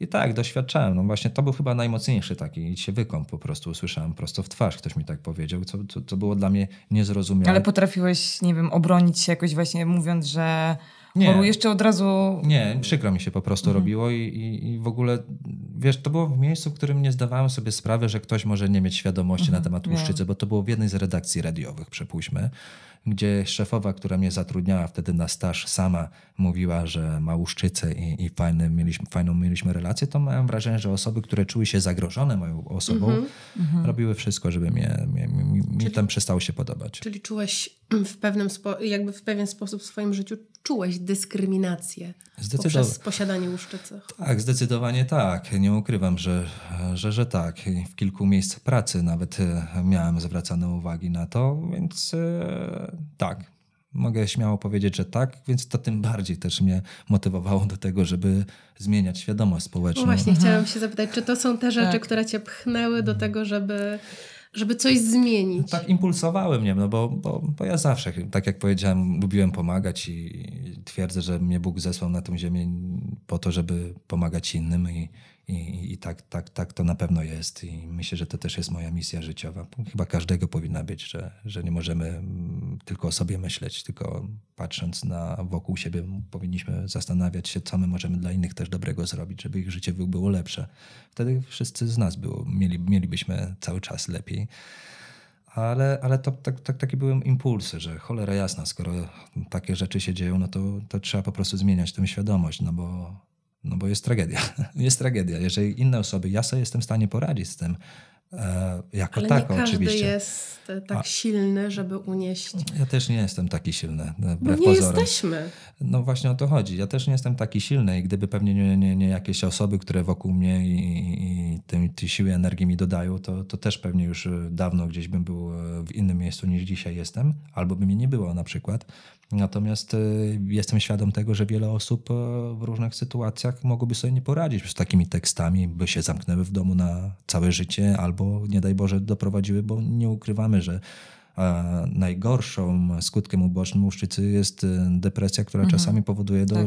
i tak, doświadczałem. No właśnie to był chyba najmocniejszy taki i się wykąp po prostu usłyszałem prosto w twarz. Ktoś mi tak powiedział, co, co, co było dla mnie niezrozumiałe. Ale potrafiłeś, nie wiem, obronić się jakoś właśnie mówiąc, że nie. Jeszcze od razu... Nie, przykro mi się po prostu mhm. robiło i, i, i w ogóle wiesz, to było w miejscu, w którym nie zdawałem sobie sprawy, że ktoś może nie mieć świadomości mhm, na temat łuszczycy, bo to było w jednej z redakcji radiowych, przepuśćmy gdzie szefowa, która mnie zatrudniała wtedy na staż, sama mówiła, że ma łuszczycę i, i fajne mieliśmy, fajną mieliśmy relację, to miałem wrażenie, że osoby, które czuły się zagrożone moją osobą, mm -hmm. robiły wszystko, żeby mnie, mnie, mi, mi czyli, tam przestało się podobać. Czyli czułeś w pewnym, jakby w pewien sposób w swoim życiu czułeś dyskryminację Zdecydow poprzez posiadanie łuszczycy? Tak, zdecydowanie tak. Nie ukrywam, że, że, że tak. W kilku miejscach pracy nawet e, miałem zwracane uwagi na to, więc e, tak, mogę śmiało powiedzieć, że tak, więc to tym bardziej też mnie motywowało do tego, żeby zmieniać świadomość społeczną. No właśnie, mhm. chciałam się zapytać, czy to są te rzeczy, tak. które cię pchnęły do mhm. tego, żeby żeby coś zmienić. Tak impulsowały mnie, no bo, bo, bo ja zawsze, tak jak powiedziałem, lubiłem pomagać i twierdzę, że mnie Bóg zesłał na tę ziemię po to, żeby pomagać innym i, i, i tak, tak, tak to na pewno jest. I myślę, że to też jest moja misja życiowa. Chyba każdego powinna być, że, że nie możemy mm, tylko o sobie myśleć, tylko patrząc na wokół siebie, powinniśmy zastanawiać się, co my możemy dla innych też dobrego zrobić, żeby ich życie było lepsze. Wtedy wszyscy z nas było, mieli, mielibyśmy cały czas lepiej ale, ale to tak, tak, takie były impulsy, że cholera jasna, skoro takie rzeczy się dzieją, no to, to trzeba po prostu zmieniać tę świadomość, no bo no bo jest tragedia. Jest tragedia. Jeżeli inne osoby, ja sobie jestem w stanie poradzić z tym, E, jako Ale taką nie każdy oczywiście. jest e, tak A, silny, żeby unieść. Ja też nie jestem taki silny, Bo e, no nie pozorom. jesteśmy. No właśnie o to chodzi. Ja też nie jestem taki silny i gdyby pewnie nie, nie, nie jakieś osoby, które wokół mnie i, i tej, siły, energii mi dodają, to, to też pewnie już e, dawno gdzieś bym był w innym miejscu niż dzisiaj jestem, albo by mnie nie było na przykład. Natomiast y, jestem świadom tego, że wiele osób y, w różnych sytuacjach mogłoby sobie nie poradzić z takimi tekstami, by się zamknęły w domu na całe życie albo, nie daj Boże, doprowadziły, bo nie ukrywamy, że najgorszą skutkiem ubocznym uszczycy jest y, depresja, która mhm. czasami powoduje do tak.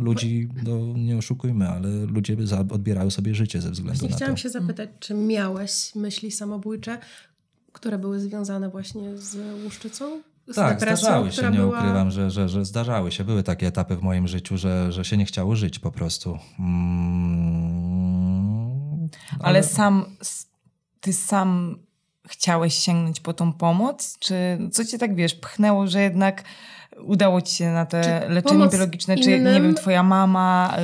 ludzi, do, no, nie oszukujmy, ale ludzie odbierają sobie życie ze względu właśnie na chciałam to. Chciałam się zapytać, czy miałeś myśli samobójcze, które były związane właśnie z łuszczycą? z tak, zdarzały się, nie była... ukrywam, że, że, że zdarzały się. Były takie etapy w moim życiu, że, że się nie chciało żyć po prostu. Mm, ale... ale sam, ty sam chciałeś sięgnąć po tą pomoc? Czy co cię tak, wiesz, pchnęło, że jednak udało ci się na te czy leczenie biologiczne, czy innym? nie wiem, twoja mama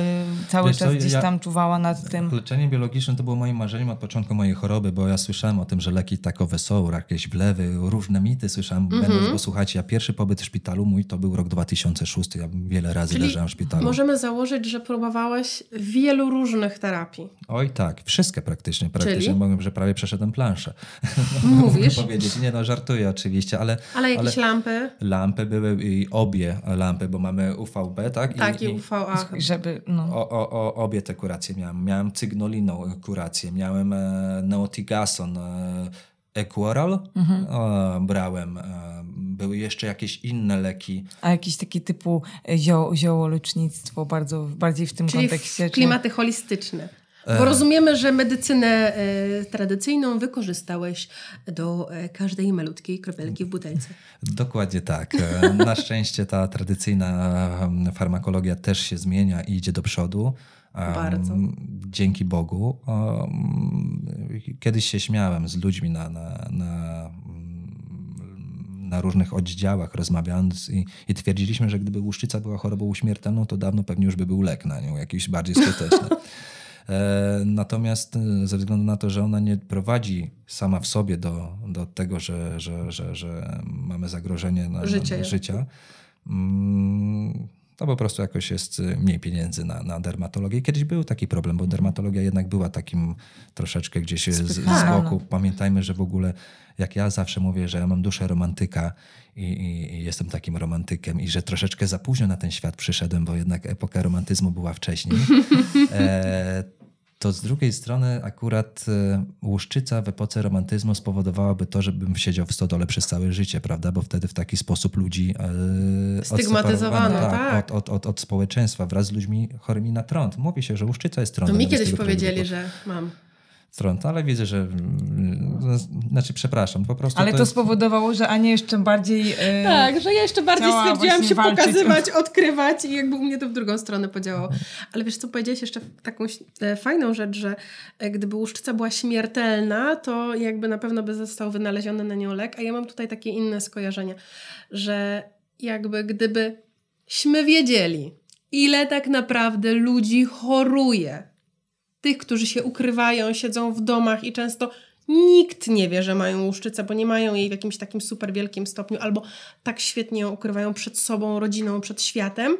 y, cały Wiesz czas co, gdzieś ja, tam czuwała nad tym? Leczenie biologiczne to było moim marzeniem od początku mojej choroby, bo ja słyszałem o tym, że leki takowe są, jakieś wlewy, różne mity słyszałem, mm -hmm. bo słuchajcie, ja pierwszy pobyt w szpitalu mój to był rok 2006, ja wiele razy Czyli leżałem w szpitalu. możemy założyć, że próbowałeś wielu różnych terapii. Oj tak, wszystkie praktycznie, praktycznie mogłem, że prawie przeszedłem planszę. Mówisz? powiedzieć, nie no, żartuję oczywiście, ale... Ale jakieś ale lampy? Lampy były i obie lampy, bo mamy UVB, tak? tak, i, i UVA. I, żeby, no. o, o, o, obie te kuracje miałem. Miałem cygnoliną e, kurację, miałem e, neotigason, e, Equoral mhm. brałem. E, były jeszcze jakieś inne leki. A jakieś takie typu zio ziołolecznictwo bardzo, bardziej w tym Czyli kontekście? W klimaty czy... holistyczne. Bo e. rozumiemy, że medycynę e, tradycyjną wykorzystałeś do e, każdej malutkiej kropelki w butelce. Dokładnie tak. Na szczęście ta tradycyjna farmakologia też się zmienia i idzie do przodu. Bardzo. Um, dzięki Bogu. Um, kiedyś się śmiałem z ludźmi na, na, na mm, na różnych oddziałach rozmawiając i, i, twierdziliśmy, że gdyby łuszczyca była chorobą śmiertelną, to dawno pewnie już by był lek na nią jakiś bardziej skuteczny. E, natomiast e, ze względu na to, że ona nie prowadzi sama w sobie do, do tego, że, że, że, że mamy zagrożenie na, życie. na życia to po prostu jakoś jest y, mniej pieniędzy na, na dermatologię. Kiedyś był taki problem, bo mhm. dermatologia jednak była takim troszeczkę gdzieś z, z boku. Pamiętajmy, że w ogóle jak ja zawsze mówię, że ja mam duszę romantyka i, i, jestem takim romantykiem i że troszeczkę za późno na ten świat przyszedłem, bo jednak epoka romantyzmu była wcześniej, e, to z drugiej strony akurat y, łuszczyca w epoce romantyzmu spowodowałaby to, żebym siedział w stodole przez całe życie, prawda? Bo wtedy w taki sposób ludzi y, stygmatyzowano tak, tak. Od, od, od, od społeczeństwa wraz z ludźmi chorymi na trąd. Mówi się, że łuszczyca jest trądem. To mi kiedyś powiedzieli, że mam stron, no, ale widzę, że mm, mm, znaczy przepraszam, po prostu. Ale to, to jest... spowodowało, że Ania jeszcze bardziej. Yy, tak, że ja jeszcze bardziej stwierdziłam się walczyć. pokazywać, odkrywać i jakby u mnie to w drugą stronę podziałało. Ale wiesz, co powiedziałeś jeszcze taką e, fajną rzecz, że e, gdyby łuszczyca była śmiertelna, to jakby na pewno by został wynaleziony na nią lek, a ja mam tutaj takie inne skojarzenie, że jakby gdybyśmy wiedzieli, ile tak naprawdę ludzi choruje tych, którzy się ukrywają, siedzą w domach i często nikt nie wie, że mają łuszczycę, bo nie mają jej w jakimś takim super wielkim stopniu, albo tak świetnie ją ukrywają przed sobą, rodziną, przed światem,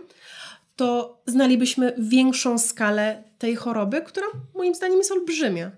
to znalibyśmy większą skalę tej choroby, która moim zdaniem jest olbrzymia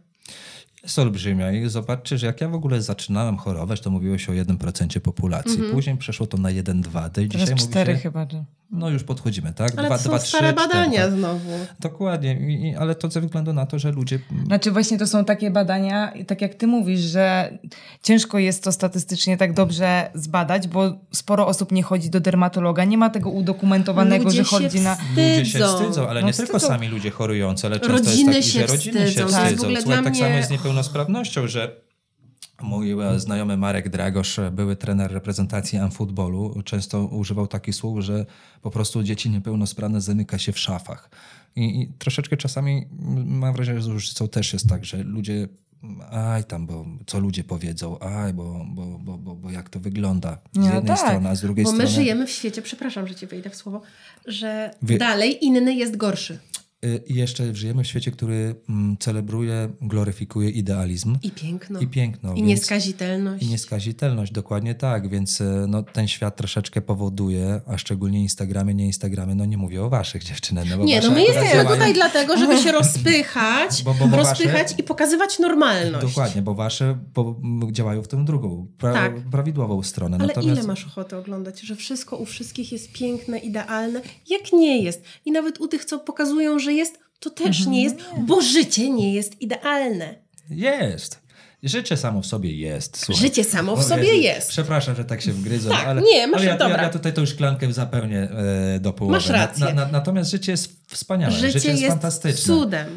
jest olbrzymia i zobaczcie, że jak ja w ogóle zaczynałem chorować, to mówiło się o 1% populacji. Mm -hmm. Później przeszło to na 1,2. i Teraz dzisiaj 4 się, chyba. No już podchodzimy, tak? Ale 2, to są 2, 3, stare badania 4, tak. znowu. Dokładnie, I, ale to ze względu na to, że ludzie... Znaczy właśnie to są takie badania, tak jak ty mówisz, że ciężko jest to statystycznie tak dobrze zbadać, bo sporo osób nie chodzi do dermatologa, nie ma tego udokumentowanego, ludzie że chodzi na... Ludzie się wstydzą, ale no, nie wstydzą. tylko sami ludzie chorujący, ale często rodziny jest tak, się że rodziny wstydzą. się wstydzą. To tak, w ogóle Słuchaj, dla tak mnie... samo jest niepełnosprawnością, że Mój e, znajomy Marek Dragosz, e, były trener reprezentacji amfutbolu, często używał takich słów, że po prostu dzieci niepełnosprawne zamyka się w szafach. I, I, troszeczkę czasami mam wrażenie, że różnicą też jest tak, że ludzie aj tam, bo co ludzie powiedzą, aj, bo, bo, bo, bo, bo jak to wygląda z no jednej tak, strony, a z drugiej bo strony... Bo my żyjemy w świecie, przepraszam, że ci wejdę w słowo, że Wie... dalej inny jest gorszy. Y, I jeszcze żyjemy w świecie, który mm, celebruje, gloryfikuje idealizm. I piękno. I piękno. I nieskazitelność. I nieskazitelność, dokładnie tak. Więc y, no, ten świat troszeczkę powoduje, a szczególnie Instagramie, nie Instagramie, no nie mówię o waszych dziewczynach. No nie, no my jesteśmy tutaj dlatego, żeby się rozpychać, bo, bo, bo rozpychać wasze... i pokazywać normalność. Dokładnie, bo wasze bo działają w tą drugą, pra tak. prawidłową stronę. Ale Natomiast... ile masz ochoty oglądać, że wszystko u wszystkich jest piękne, idealne, jak nie jest. I nawet u tych, co pokazują, że że jest, to też mhm. nie jest, bo życie nie jest idealne. Jest. Życie samo w sobie jest. Słuchaj. Życie samo w sobie jest. jest. Przepraszam, że tak się wgryzę, tak, ale, nie, masz, ale ja, dobra. Ja, ja tutaj tą szklankę zapełnię e, do połowy. Masz rację. Na, na, natomiast życie jest wspaniałe, życie, życie jest, jest fantastyczne. cudem.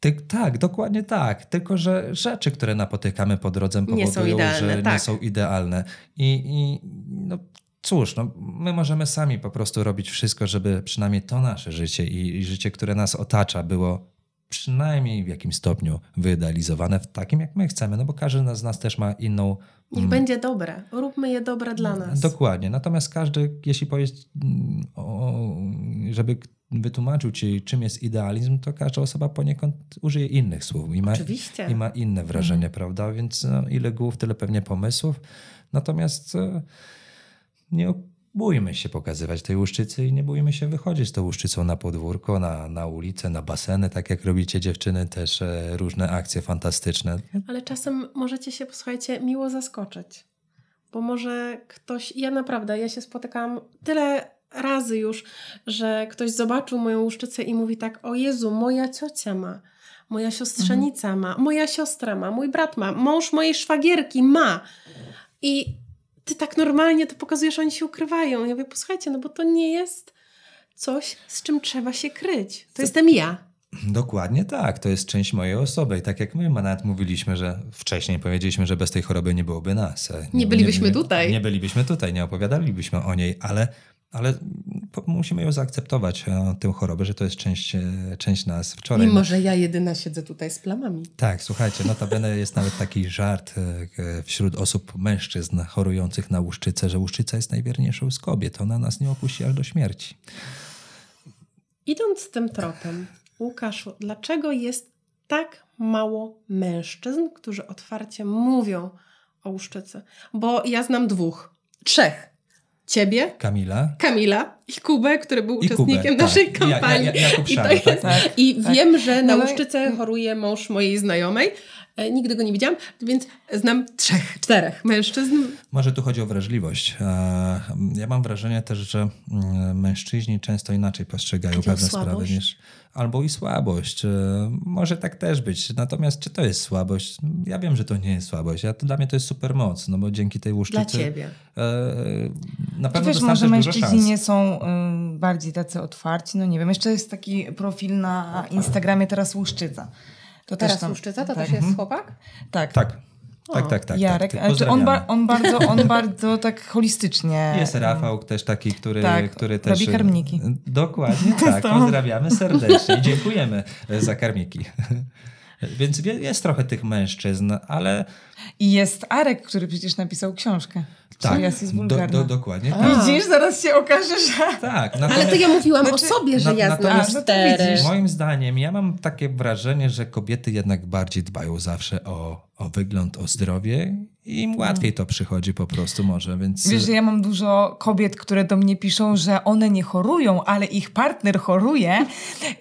Ty, tak, dokładnie tak. Tylko, że rzeczy, które napotykamy po drodze powodują, nie są idealne, że tak. nie są idealne. I, i no, cóż, no, my możemy sami po prostu robić wszystko, żeby przynajmniej to nasze życie i, i życie, które nas otacza, było przynajmniej w jakimś stopniu wyidealizowane w takim, jak my chcemy, no bo każdy z nas też ma inną. Niech mm, będzie dobre, róbmy je dobre dla mm, nas. Dokładnie. Natomiast każdy, jeśli powiedz, żeby wytłumaczył ci, czym jest idealizm, to każda osoba poniekąd użyje innych słów i ma, Oczywiście. I ma inne wrażenie, mhm. prawda? Więc no, ile głów, tyle pewnie pomysłów. Natomiast. E, nie bójmy się pokazywać tej łuszczycy i nie bójmy się wychodzić z tą łuszczycą na podwórko, na, na ulicę, na baseny, tak jak robicie dziewczyny, też e, różne akcje fantastyczne. Ale czasem możecie się, posłuchajcie, miło zaskoczyć. Bo może ktoś, ja naprawdę, ja się spotykałam tyle razy już, że ktoś zobaczył moją łuszczycę i mówi tak, o Jezu, moja ciocia ma, moja siostrzenica mhm. ma, moja siostra ma, mój brat ma, mąż mojej szwagierki ma. I ty tak normalnie to pokazujesz, oni się ukrywają. Ja mówię, posłuchajcie, no bo to nie jest coś, z czym trzeba się kryć. To, to jestem ja. Dokładnie tak, to jest część mojej osoby. I tak jak my nawet mówiliśmy, że wcześniej powiedzieliśmy, że bez tej choroby nie byłoby nas. Nie, nie bylibyśmy nie, nie, tutaj. Nie bylibyśmy tutaj, nie opowiadalibyśmy o niej, ale ale musimy ją zaakceptować, e, tę chorobę, że to jest część, e, część nas. Wczoraj... Mimo, że ja jedyna siedzę tutaj z plamami. Tak, słuchajcie, notabene jest nawet taki żart e, wśród osób, mężczyzn chorujących na łuszczycę, że łuszczyca jest najwierniejszą z kobiet. Ona nas nie opuści aż do śmierci. Idąc tym tropem, Łukaszu, dlaczego jest tak mało mężczyzn, którzy otwarcie mówią o łuszczycy? Bo ja znam dwóch, trzech Ciebie, Kamila, Kamila i Kubę, który był I uczestnikiem Kubę, tak. naszej tak. kampanii. Ja, ja, ja, I, to jest, tak? i tak. wiem, że na no, no, choruje mąż mojej znajomej, E, nigdy go nie widziałam, więc znam trzech, czterech mężczyzn. Może tu chodzi o wrażliwość. E, ja mam wrażenie też, że mm, mężczyźni często inaczej postrzegają pewne sprawy niż. Albo i słabość. E, może tak też być. Natomiast czy to jest słabość? Ja wiem, że to nie jest słabość. Ja, to, dla mnie to jest super moc, no bo dzięki tej łuszczycy... Dla ciebie. E, na pewno wiesz, może mężczyźni nie są y, bardziej tacy otwarci? No nie wiem. Jeszcze jest taki profil na tak. Instagramie teraz łuszczyca. To Teraz tam, Łuszczyca to tak. też jest mhm. chłopak? Tak. tak. Tak. O, tak, tak, tak. Jarek, tak, On, ba on, bardzo, on bardzo tak holistycznie. Jest Rafał też taki, który, tak, który też. Robi karmniki. Dokładnie tak. Pozdrawiamy serdecznie i dziękujemy za karmniki. Więc jest trochę tych mężczyzn, ale... I jest Arek, który przecież napisał książkę. Tak, do, do, dokładnie. Tak. Widzisz, zaraz się okaże, że... Tak. Ale to ja mówiłam znaczy, o sobie, że na, ja znam no cztery. Moim zdaniem, ja mam takie wrażenie, że kobiety jednak bardziej dbają zawsze o o wygląd, o zdrowie i im łatwiej to przychodzi po prostu może, więc... Wiesz, że ja mam dużo kobiet, które do mnie piszą, że one nie chorują, ale ich partner choruje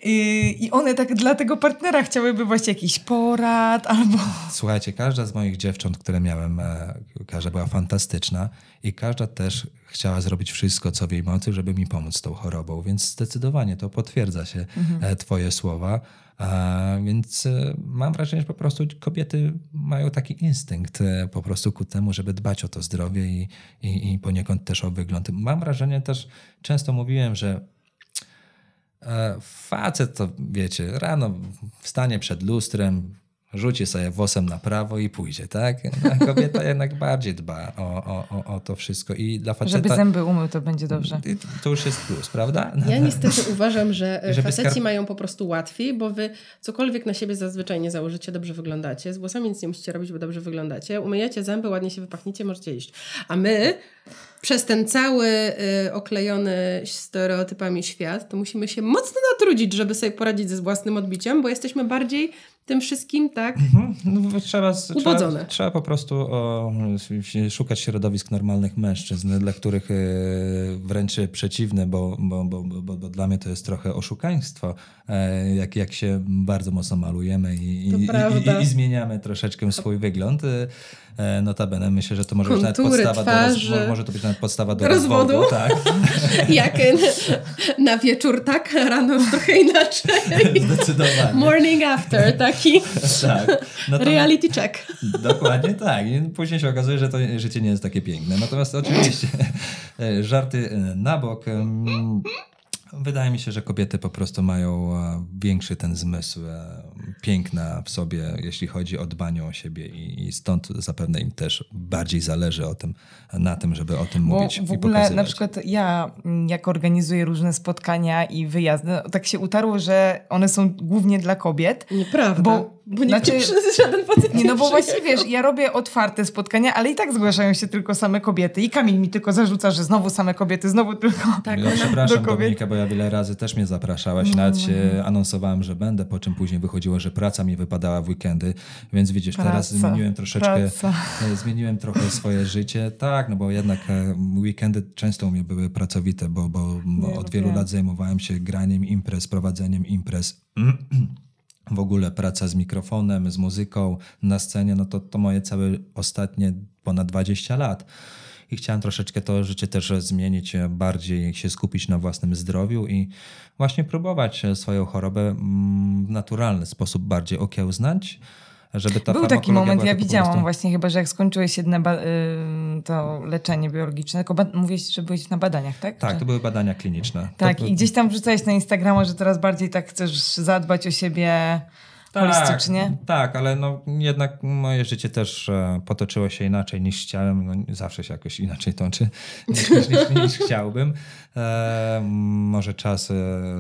yy, i one tak dla tego partnera chciałyby właśnie jakiś porad albo... Słuchajcie, każda z moich dziewcząt, które miałem, e, każda była fantastyczna i każda też chciała zrobić wszystko, co w jej mocy, żeby mi pomóc z tą chorobą. Więc zdecydowanie to potwierdza się mhm. E, twoje słowa. A, e, więc e, mam wrażenie, że po prostu kobiety mają taki instynkt po prostu ku temu, żeby dbać o to zdrowie i, i, i poniekąd też o wygląd. Mam wrażenie też, często mówiłem, że facet to wiecie, rano wstanie przed lustrem, rzuci sobie włosem na prawo i pójdzie, tak? No, kobieta jednak bardziej dba o, o, o, to wszystko i dla faceta... Żeby zęby umył, to będzie dobrze. To już jest plus, prawda? Ja niestety uważam, że e, Żeby faceci skar... mają po prostu łatwiej, bo wy cokolwiek na siebie zazwyczaj nie założycie, dobrze wyglądacie. Z włosami nic nie musicie robić, bo dobrze wyglądacie. Umyjecie zęby, ładnie się wypachnicie, możecie iść. A my przez ten cały y, oklejony stereotypami świat, to musimy się mocno natrudzić, żeby sobie poradzić ze własnym odbiciem, bo jesteśmy bardziej tym wszystkim, tak? Mhm. No, trzeba, Ubodzone. Trzeba, trzeba, po prostu o, szukać środowisk normalnych mężczyzn, dla których e, wręcz przeciwne, bo, bo, bo, bo, dla mnie to jest trochę oszukaństwo, e, jak, jak się bardzo mocno malujemy i, i, i, i zmieniamy troszeczkę swój wygląd. E, E, notabene myślę, że to może Kontury, być nawet podstawa twarzy. do roz, może to być nawet podstawa do rozwodu. rozwodu tak. Jak na wieczór tak, rano trochę inaczej. Zdecydowanie. Morning after, taki tak. No reality check. Dokładnie tak. I później się okazuje, że to życie nie jest takie piękne. Natomiast oczywiście e, żarty e, na bok. Wydaje mi się, że kobiety po prostu mają większy ten zmysł piękna w sobie, jeśli chodzi o dbanie o siebie i, stąd zapewne im też bardziej zależy o tym, na tym, żeby o tym Bo mówić. W ogóle pokazywać. na przykład ja, mm, jak organizuję różne spotkania i wyjazdy, no, tak się utarło, że one są głównie dla kobiet. Nieprawda. Bo bo nie znaczy, żaden facet nie No bo właśnie wiesz, ja robię otwarte spotkania, ale i tak zgłaszają się tylko same kobiety i Kamil mi tylko zarzuca, że znowu same kobiety, znowu tylko tak, ja no, no. przepraszam do Dominika, bo ja wiele razy też mnie zapraszałaś, nawet się anonsowałem, że będę, po czym później wychodziło że praca mi wypadała w weekendy, więc widzisz, praca, teraz zmieniłem troszeczkę, praca. E, zmieniłem trochę swoje życie. Tak, no bo jednak e, weekendy często u mnie były pracowite, bo, bo od no wielu lat zajmowałem się graniem imprez, prowadzeniem imprez. w ogóle praca z mikrofonem, z muzyką na scenie, no to, to moje całe ostatnie ponad 20 lat i chciałem troszeczkę to życie też zmienić, e, bardziej się skupić na własnym zdrowiu i właśnie próbować e, swoją chorobę mm, w naturalny sposób bardziej okiełznać. Żeby ta Był taki moment, ja tak widziałam prostu... właśnie chyba, że jak skończyłeś jedne y, to leczenie biologiczne, tylko mówiłeś, że byłeś na badaniach, tak? Tak, to były badania kliniczne. Tak, to... i gdzieś tam wrzucałeś na Instagrama, że teraz bardziej tak chcesz zadbać o siebie, tak, tak, ale no, jednak moje życie też e, potoczyło się inaczej niż chciałem. No, zawsze się jakoś inaczej toczy niż, niż, niż chciałbym. E, może czas e,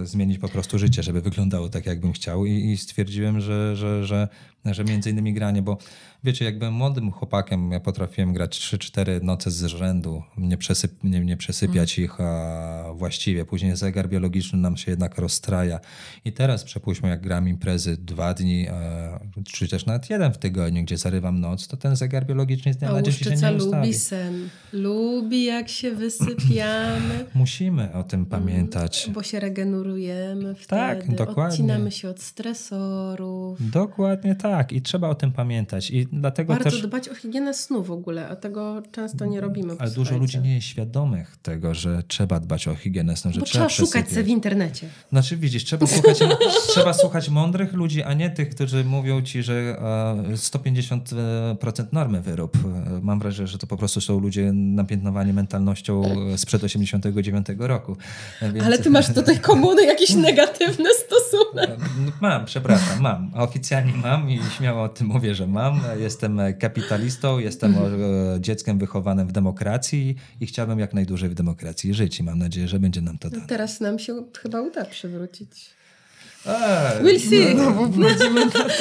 zmienić po prostu życie, żeby wyglądało tak, jakbym chciał. I, i stwierdziłem, że, że, że, że między innymi granie, bo wiecie, jak byłem młodym chłopakiem, ja potrafiłem grać 3-4 noce z rzędu, nie, przesyp, nie, nie przesypiać mm. ich. A, właściwie. Później zegar biologiczny nam się jednak rozstraja. I teraz przepuśćmy, jak gram imprezy dwa dni, e, czy też nawet jeden w tygodniu, gdzie zarywam noc, to ten zegar biologiczny z dnia na dzień się nie lubi sen. Lubi, jak się wysypiamy. Musimy o tym pamiętać. Mm, bo się regenerujemy tak, wtedy. Tak, dokładnie. Odcinamy się od stresorów. Dokładnie tak. I trzeba o tym pamiętać. I dlatego Bardzo też... dbać o higienę snu w ogóle, a tego często nie robimy. Ale dużo ludzi nie jest świadomych tego, że trzeba dbać o higienę że Bo trzeba, trzeba szukać sobie w internecie. Znaczy widzisz, trzeba słuchać, trzeba słuchać mądrych ludzi, a nie tych, którzy mówią ci, że 150% e, e, normy wyrób. E, mam wrażenie, że to po prostu są ludzie napiętnowani mentalnością sprzed 89 roku. Więc... Ale ty masz do tej komuny jakiś negatywny stosunek. Mam, przepraszam, mam. Oficjalnie mam i śmiało o tym mówię, że mam. Jestem kapitalistą, jestem mhm. dzieckiem wychowanym w demokracji i chciałbym jak najdłużej w demokracji żyć i mam nadzieję, że że będzie nam to no dane. teraz nam się chyba uda przywrócić. Eee, we'll see. No, no,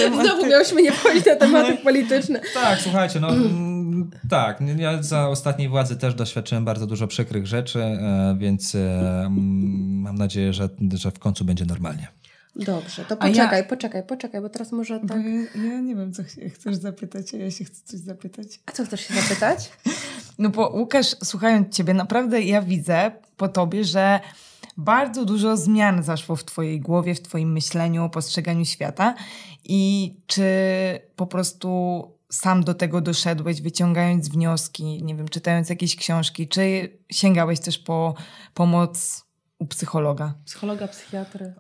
no, Znowu miałyśmy nie wchodzić na no tematy polityczne. Tak, słuchajcie, no mm. Mm, tak, ja za ostatniej władzy też doświadczyłem bardzo dużo przykrych rzeczy, e, więc e, mm, mam nadzieję, że, że w końcu będzie normalnie. Dobrze, to poczekaj, ja... poczekaj, poczekaj, bo teraz może tak... Ja, ja, nie wiem, co chcesz zapytać, a ja się chcę coś zapytać. A co chcesz się zapytać? no bo Łukasz, słuchając Ciebie, naprawdę ja widzę po Tobie, że bardzo dużo zmian zaszło w Twojej głowie, w Twoim myśleniu, postrzeganiu świata i czy po prostu sam do tego doszedłeś, wyciągając wnioski, nie wiem, czytając jakieś książki, czy sięgałeś też po pomoc u psychologa? Psychologa, psychiatry.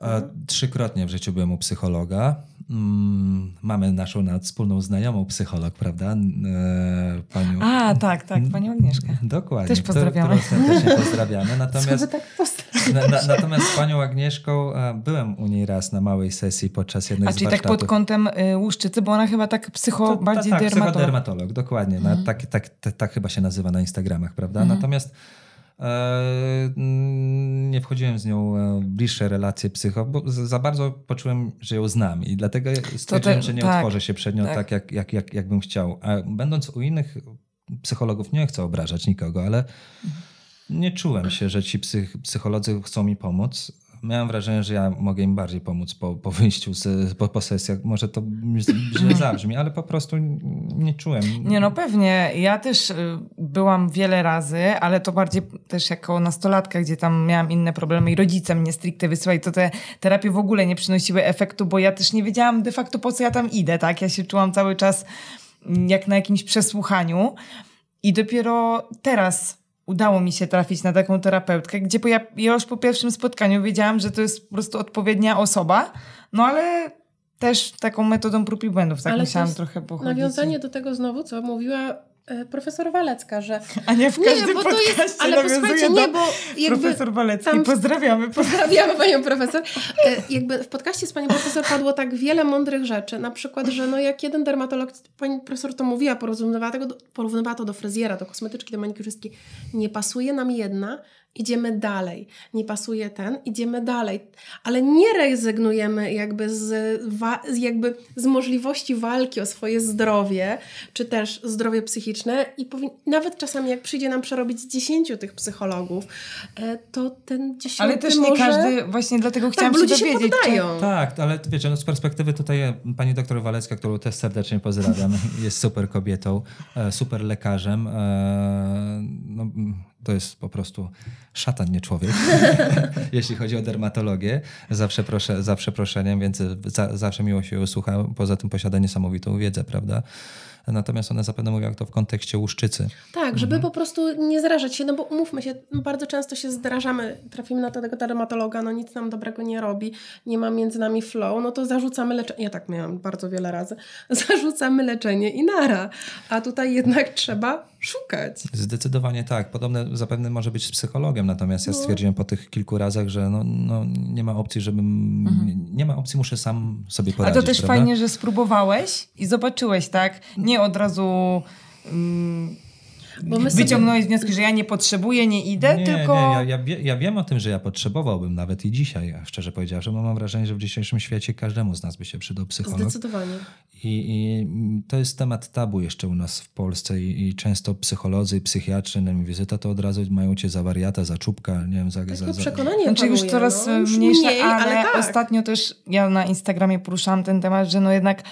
trzykrotnie w życiu byłem u psychologa. Mm, mamy naszą nad wspólną znajomą psycholog, prawda? E, panią... A, tak, tak, panią Agnieszkę. Dokładnie. Też pozdrawiamy. Serdecznie pozdrawiamy. Natomiast, tak na, na, natomiast z panią Agnieszką e, byłem u niej raz na małej sesji podczas jednej a, z czyli tak warsztatów. tak pod kątem y, łuszczycy, bo ona chyba tak psycho, to, bardziej ta, tak, dermatolog. psychodermatolog. dokładnie. Mhm. Na, tak, tak, tak, tak, chyba się nazywa na Instagramach, prawda? Mhm. Natomiast E, nie wchodziłem z nią e, w bliższe relacje psycho, bo za bardzo poczułem, że ją znam i dlatego stwierdziłem, że nie tak, otworzę się przed nią tak, tak jak, jak, jak, jak bym chciał. A będąc u innych psychologów, nie chcę obrażać nikogo, ale nie czułem się, że ci psych, psycholodzy chcą mi pomóc miałem wrażenie, że ja mogę im bardziej pomóc po, po wyjściu z, po, po sesjach. Może to źle zabrzmi, ale po prostu nie czułem. Nie no pewnie. Ja też y, byłam wiele razy, ale to bardziej też jako nastolatka, gdzie tam miałam inne problemy i rodzice mnie stricte wysyłali, to te terapie w ogóle nie przynosiły efektu, bo ja też nie wiedziałam de facto po co ja tam idę, tak? Ja się czułam cały czas mm, jak na jakimś przesłuchaniu i dopiero teraz udało mi się trafić na taką terapeutkę, gdzie po ja, ja już po pierwszym spotkaniu wiedziałam, że to jest po prostu odpowiednia osoba, no ale też taką metodą prób i błędów, tak ale musiałam trochę pochodzić. Nawiązanie do tego znowu, co mówiła E, profesor Walecka, że... A nie w każdym nie, bo to jest, ale posłuchajcie, nie, bo jakby... Profesor Walecki, tam, pozdrawiamy. Pozdrawiamy panią profesor. E, jakby w podcaście z panią profesor padło tak wiele mądrych rzeczy, na przykład, że no jak jeden dermatolog, pani profesor to mówiła, porównywała, tego, porównywała to do fryzjera, do kosmetyczki, do manikurzystki. Nie pasuje nam jedna, idziemy dalej. Nie pasuje ten, idziemy dalej. Ale nie rezygnujemy jakby z, jakby z możliwości walki o swoje zdrowie, czy też zdrowie psychiczne i nawet czasami jak przyjdzie nam przerobić dziesięciu tych psychologów, e, to ten dziesiąty Ale też nie może... każdy, właśnie dlatego tak, chciałam tak, ludzie się dowiedzieć. Się poddają. Czy... Tak, ale wiecie, no z perspektywy tutaj e, pani doktor Walecka, którą też serdecznie pozdrawiam, jest super kobietą, e, super lekarzem. No, to jest po prostu szatan, nie człowiek, jeśli chodzi o dermatologię, Zawsze proszę, za przeproszeniem, więc za, zawsze miło się usłucha. Poza tym posiada niesamowitą wiedzę, prawda? Natomiast one zapewne mówią to w kontekście łuszczycy. Tak, żeby mhm. po prostu nie zrażać się, no bo umówmy się, no bardzo często się zdrażamy, trafimy na tego dermatologa, no nic nam dobrego nie robi, nie ma między nami flow, no to zarzucamy leczenie. Ja tak miałam bardzo wiele razy. Zarzucamy leczenie i nara. A tutaj jednak trzeba szukać. Zdecydowanie tak. Podobne zapewne może być z psychologiem, natomiast no. ja stwierdziłem po tych kilku razach, że no, no nie ma opcji, żebym... Mhm. Nie ma opcji, muszę sam sobie poradzić. A to też prawda? fajnie, że spróbowałeś i zobaczyłeś, tak? Nie od razu... Mm, Wyciągnąłeś sobie... wnioski, że ja nie potrzebuję, nie idę, nie, tylko... Nie, ja, ja, ja, wiem o tym, że ja potrzebowałbym nawet i dzisiaj, szczerze powiedziawszy, bo mam wrażenie, że w dzisiejszym świecie każdemu z nas by się przydał psycholog. Zdecydowanie. I, i to jest temat tabu jeszcze u nas w Polsce i, i często psycholodzy i psychiatrzy, na wizyta to od razu mają cię za wariata, za czubka, nie wiem, za... Takie za, za... przekonanie Znaczy panuje, już coraz no, mniejsze, mniej, ale, ale tak. ostatnio też ja na Instagramie poruszałam ten temat, że no jednak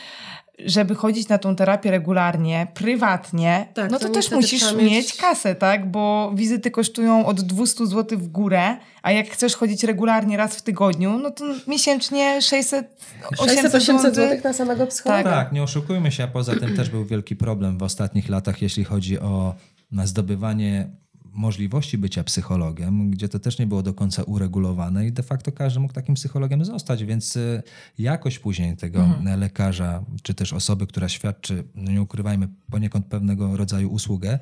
żeby chodzić na tą terapię regularnie, prywatnie, tak, no to, to też musisz mieć... mieć kasę, tak? Bo wizyty kosztują od 200 zł w górę, a jak chcesz chodzić regularnie raz w tygodniu, no to miesięcznie 600 800, 800 zł na samego psychologa. Tak. tak, nie oszukujmy się, a poza tym też był wielki problem w ostatnich latach, jeśli chodzi o na zdobywanie możliwości bycia psychologiem, gdzie to też nie było do końca uregulowane i de facto każdy mógł takim psychologiem zostać, więc y, jakość później tego mhm. lekarza, czy też osoby, która świadczy, no nie ukrywajmy, poniekąd pewnego rodzaju usługę,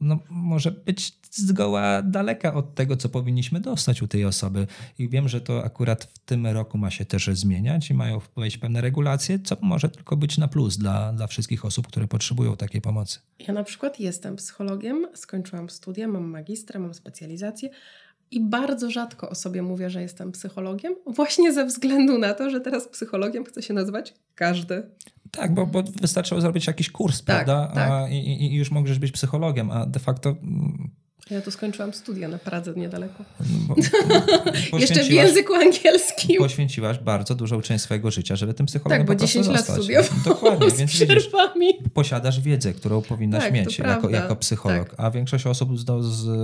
no, może być zgoła daleka od tego, co powinniśmy dostać u tej osoby. I wiem, że to akurat w tym roku ma się też zmieniać i mają wpływać pewne regulacje, co może tylko być na plus dla, dla wszystkich osób, które potrzebują takiej pomocy. Ja na przykład jestem psychologiem, skończyłam studia, mam magistra, mam specjalizację. I bardzo rzadko o sobie mówię, że jestem psychologiem, właśnie ze względu na to, że teraz psychologiem chce się nazywać każdy. Tak, bo, bo wystarczyło zrobić jakiś kurs, tak, prawda? Tak. A, i, I już możesz być psychologiem, a de facto mm, ja tu skończyłam studia na Pradze niedaleko. No bo, bo Jeszcze w języku angielskim. Poświęciłaś bardzo dużą część swojego życia, żeby tym psychologiem Tak, bo 10 lat studiowałam. Dokładnie, więc widzisz, posiadasz wiedzę, którą powinnaś tak, mieć jako, jako, psycholog. Tak. A większość osób, z,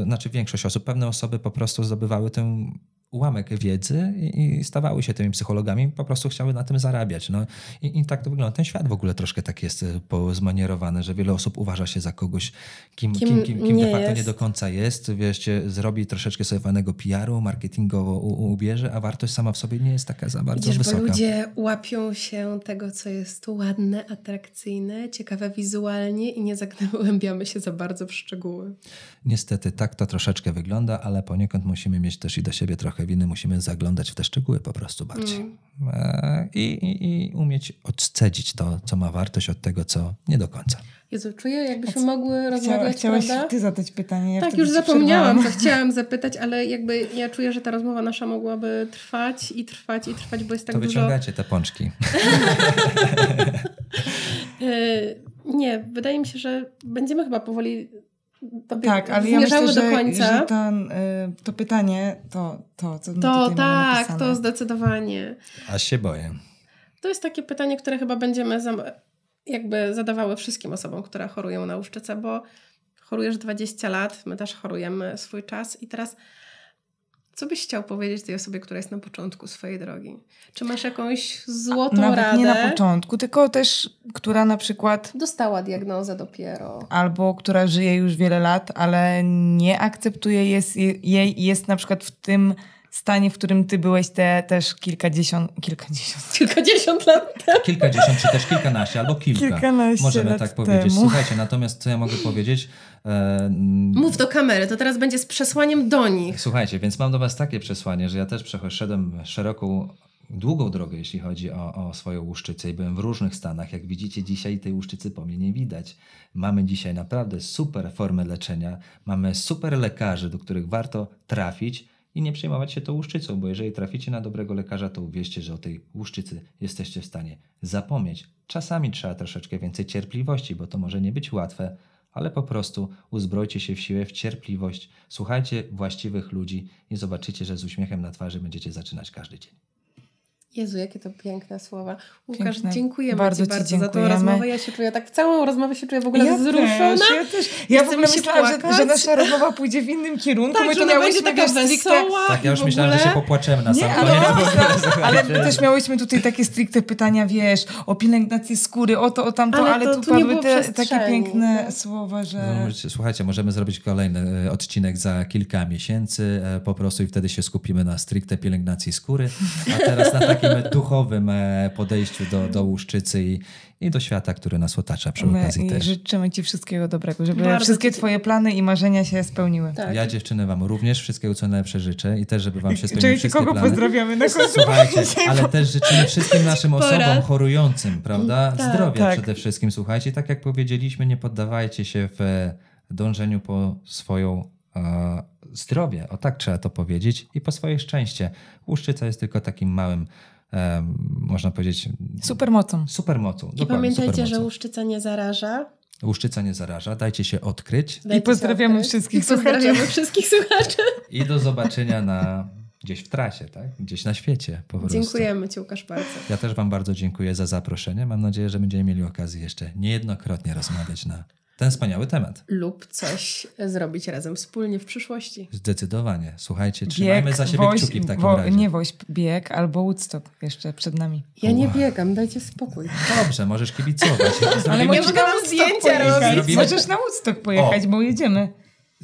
znaczy większość osób, pewne osoby po prostu zdobywały tę ułamek wiedzy i, stawały się tymi psychologami, po prostu chciały na tym zarabiać. No, i, i tak to wygląda. Ten świat w ogóle troszkę tak jest e, zmanierowany, że wiele osób uważa się za kogoś, kim, kim, kim, kim, kim de facto jest. nie do końca jest. Wiecie, zrobi troszeczkę sobie fajnego PR-u, marketingowo u, ubierze, a wartość sama w sobie nie jest taka za bardzo Widzisz, wysoka. Bo ludzie łapią się tego, co jest ładne, atrakcyjne, ciekawe wizualnie i nie zagłębiamy się za bardzo w szczegóły. Niestety tak to troszeczkę wygląda, ale poniekąd musimy mieć też i do siebie trochę trochę winy, musimy zaglądać w te szczegóły po prostu bardziej. Mm. E, I, i, I, umieć odcedzić to, co ma wartość od tego, co nie do końca. Jezu, czuję, jakbyśmy mogły rozmawiać, Chciałaś prawda? ty zadać pytanie. Ja tak, już zapomniałam, co chciałam zapytać, ale jakby ja czuję, że ta rozmowa nasza mogłaby trwać i trwać i trwać, bo jest tak to dużo... To wyciągacie te pączki. E, nie, wydaje mi się, że będziemy chyba powoli tak, ale ja myślę, że, do końca. Że to, y, to pytanie, to, to co To tak, to zdecydowanie. A się boję. To jest takie pytanie, które chyba będziemy jakby zadawały wszystkim osobom, które chorują na łuszczycę, bo chorujesz 20 lat, my też chorujemy swój czas i teraz co byś chciał powiedzieć tej osobie, która jest na początku swojej drogi? Czy masz jakąś złotą Nawet radę? Nie na początku, tylko też, która na przykład. Dostała diagnozę dopiero. Albo która żyje już wiele lat, ale nie akceptuje jest, jej, jest na przykład w tym stanie, w którym ty byłeś te też kilkadziesiąt, kilkadziesiąt... Kilkadziesiąt lat temu. Kilkadziesiąt, czy też kilkanaście, albo kilka. Kilkanaście Możemy lat tak powiedzieć. Temu. Słuchajcie, natomiast co ja mogę powiedzieć? E... Mów do kamery, to teraz będzie z przesłaniem do nich. Słuchajcie, więc mam do was takie przesłanie, że ja też przeszedłem szeroką długą drogę, jeśli chodzi o, o swoją łuszczycę i byłem w różnych stanach. Jak widzicie dzisiaj tej łuszczycy po mnie nie widać. Mamy dzisiaj naprawdę super formę leczenia, mamy super lekarzy, do których warto trafić, i nie przejmować się tą łuszczycą, bo jeżeli traficie na dobrego lekarza, to uwierzcie, że o tej łuszczycy jesteście w stanie zapomnieć. Czasami trzeba troszeczkę więcej cierpliwości, bo to może nie być łatwe, ale po prostu uzbrojcie się w siłę, w cierpliwość, słuchajcie właściwych ludzi i zobaczycie, że z uśmiechem na twarzy będziecie zaczynać każdy dzień. Jezu, jakie to piękne słowa. Łukasz, piękne. dziękujemy bardzo Ci bardzo za tą rozmowę. Ja się czuję tak, całą rozmowę się czuję w ogóle ja wzruszona. Też, ja też. Ja w ogóle myślałam, że, że, nasza rozmowa pójdzie w innym kierunku. Tak, My to miałyśmy taka wiesz, wesoła Tak, ja już myślałam, że się popłaczemy na sam no, no, Ale też miałyśmy tutaj takie stricte pytania, wiesz, o pielęgnację skóry, o to, o tamto, ale, ale to, tu, tu padły te, takie piękne no. słowa, że... No, możecie, słuchajcie, możemy zrobić kolejny e, odcinek za kilka miesięcy e, po prostu i wtedy się skupimy na stricte pielęgnacji skóry, a teraz na takie takim duchowym e, podejściu do, do Łuszczycy i, i do świata, który nas otacza przy My okazji też. Życzymy Ci wszystkiego dobrego, żeby Bardzo wszystkie ci... Twoje plany i marzenia się spełniły. Tak. Ja dziewczyny Wam również wszystkiego co najlepsze życzę i też, żeby Wam się spełniły Czyli wszystkie kogo plany. pozdrawiamy na końcu? ale też życzymy wszystkim naszym osobom chorującym, prawda? Tak, Zdrowia tak. przede wszystkim, słuchajcie. Tak jak powiedzieliśmy, nie poddawajcie się w e, dążeniu po swoją e, zdrowie, o tak trzeba to powiedzieć, i po swoje szczęście. Łuszczyca jest tylko takim małym można powiedzieć. Supermocą. Supermocą. I pamiętajcie, supermocą. że łuszczyca nie zaraża. Łuszczyca nie zaraża, dajcie się odkryć. Dajcie I pozdrawiamy odkryć. wszystkich I pozdrawiamy słuchaczy. wszystkich słuchaczy. I do zobaczenia na gdzieś w trasie, tak? Gdzieś na świecie po prostu. Dziękujemy Ci, Łukasz, bardzo. Ja też Wam bardzo dziękuję za zaproszenie. Mam nadzieję, że będziemy mieli okazję jeszcze niejednokrotnie rozmawiać na ten wspaniały temat. Lub coś zrobić razem wspólnie w przyszłości. Zdecydowanie. Słuchajcie, trzymajmy bieg, za siebie woś, kciuki w takim wo, razie. Nie wośp, bieg albo Woodstock jeszcze przed nami. Ja nie biegam, dajcie spokój. Dobrze, możesz kibicować. Ale możesz nam zdjęcia robić. Możesz na Woodstock pojechać, o. bo jedziemy.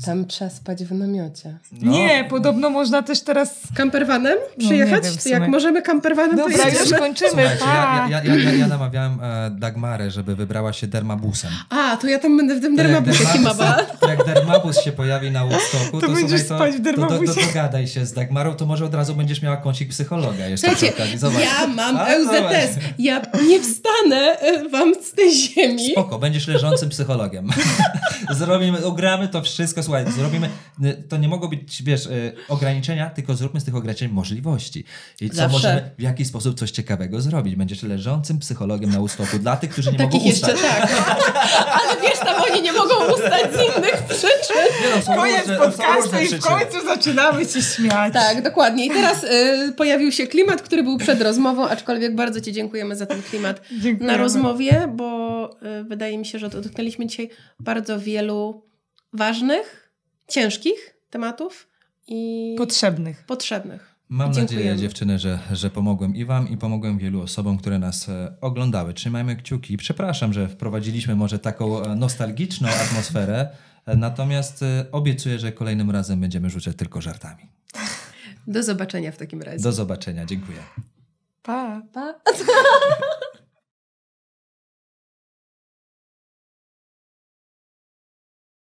Tam trzeba spać w namiocie. No. Nie, podobno można też teraz... Kamperwanem no, przyjechać? No, wiem, Jak możemy kamperwanem, Dobra, to już kończymy. Ja, ja, ja, ja, namawiałem e, Dagmarę, żeby wybrała się dermabusem. A, to ja tam będę w tym dermabusie chyba. Jak dermabus się pojawi na Woodstocku, to, to będziesz słuchaj, to, spać w dermabusie. To, to, to, dogadaj się z Dagmarą, to może od razu będziesz miała kącik psychologa jeszcze Zobacz. ja mam EUZS. Ja nie wstanę e, wam z tej ziemi. Spoko, będziesz leżącym psychologiem. Zrobimy, ugramy to wszystko słuchaj, zrobimy, to nie mogą być, wiesz, y, ograniczenia, tylko zróbmy z tych ograniczeń możliwości. I co Zawsze. możemy, w jaki sposób coś ciekawego zrobić. Będziesz leżącym psychologiem na ustopu dla tych, którzy nie Takich mogą ustać. jeszcze tak. Ale wiesz, tam oni nie mogą ustać z innych przyczyn. no, Koniec podcastu i w końcu zaczynamy się śmiać. Tak, dokładnie. I teraz y, pojawił się klimat, który był przed rozmową, aczkolwiek bardzo Ci dziękujemy za ten klimat dziękujemy. na rozmowie, bo y, wydaje mi się, że dotknęliśmy dzisiaj bardzo wielu ważnych, ciężkich tematów i potrzebnych. Potrzebnych. Mam nadzieję, dziewczyny, że, że pomogłem i Wam, i pomogłem wielu osobom, które nas e, oglądały. Trzymajmy kciuki. Przepraszam, że wprowadziliśmy może taką e, nostalgiczną atmosferę, e, natomiast obiecuję, że kolejnym razem będziemy rzucać tylko żartami. Do zobaczenia w takim razie. Do zobaczenia, dziękuję. Pa. Pa.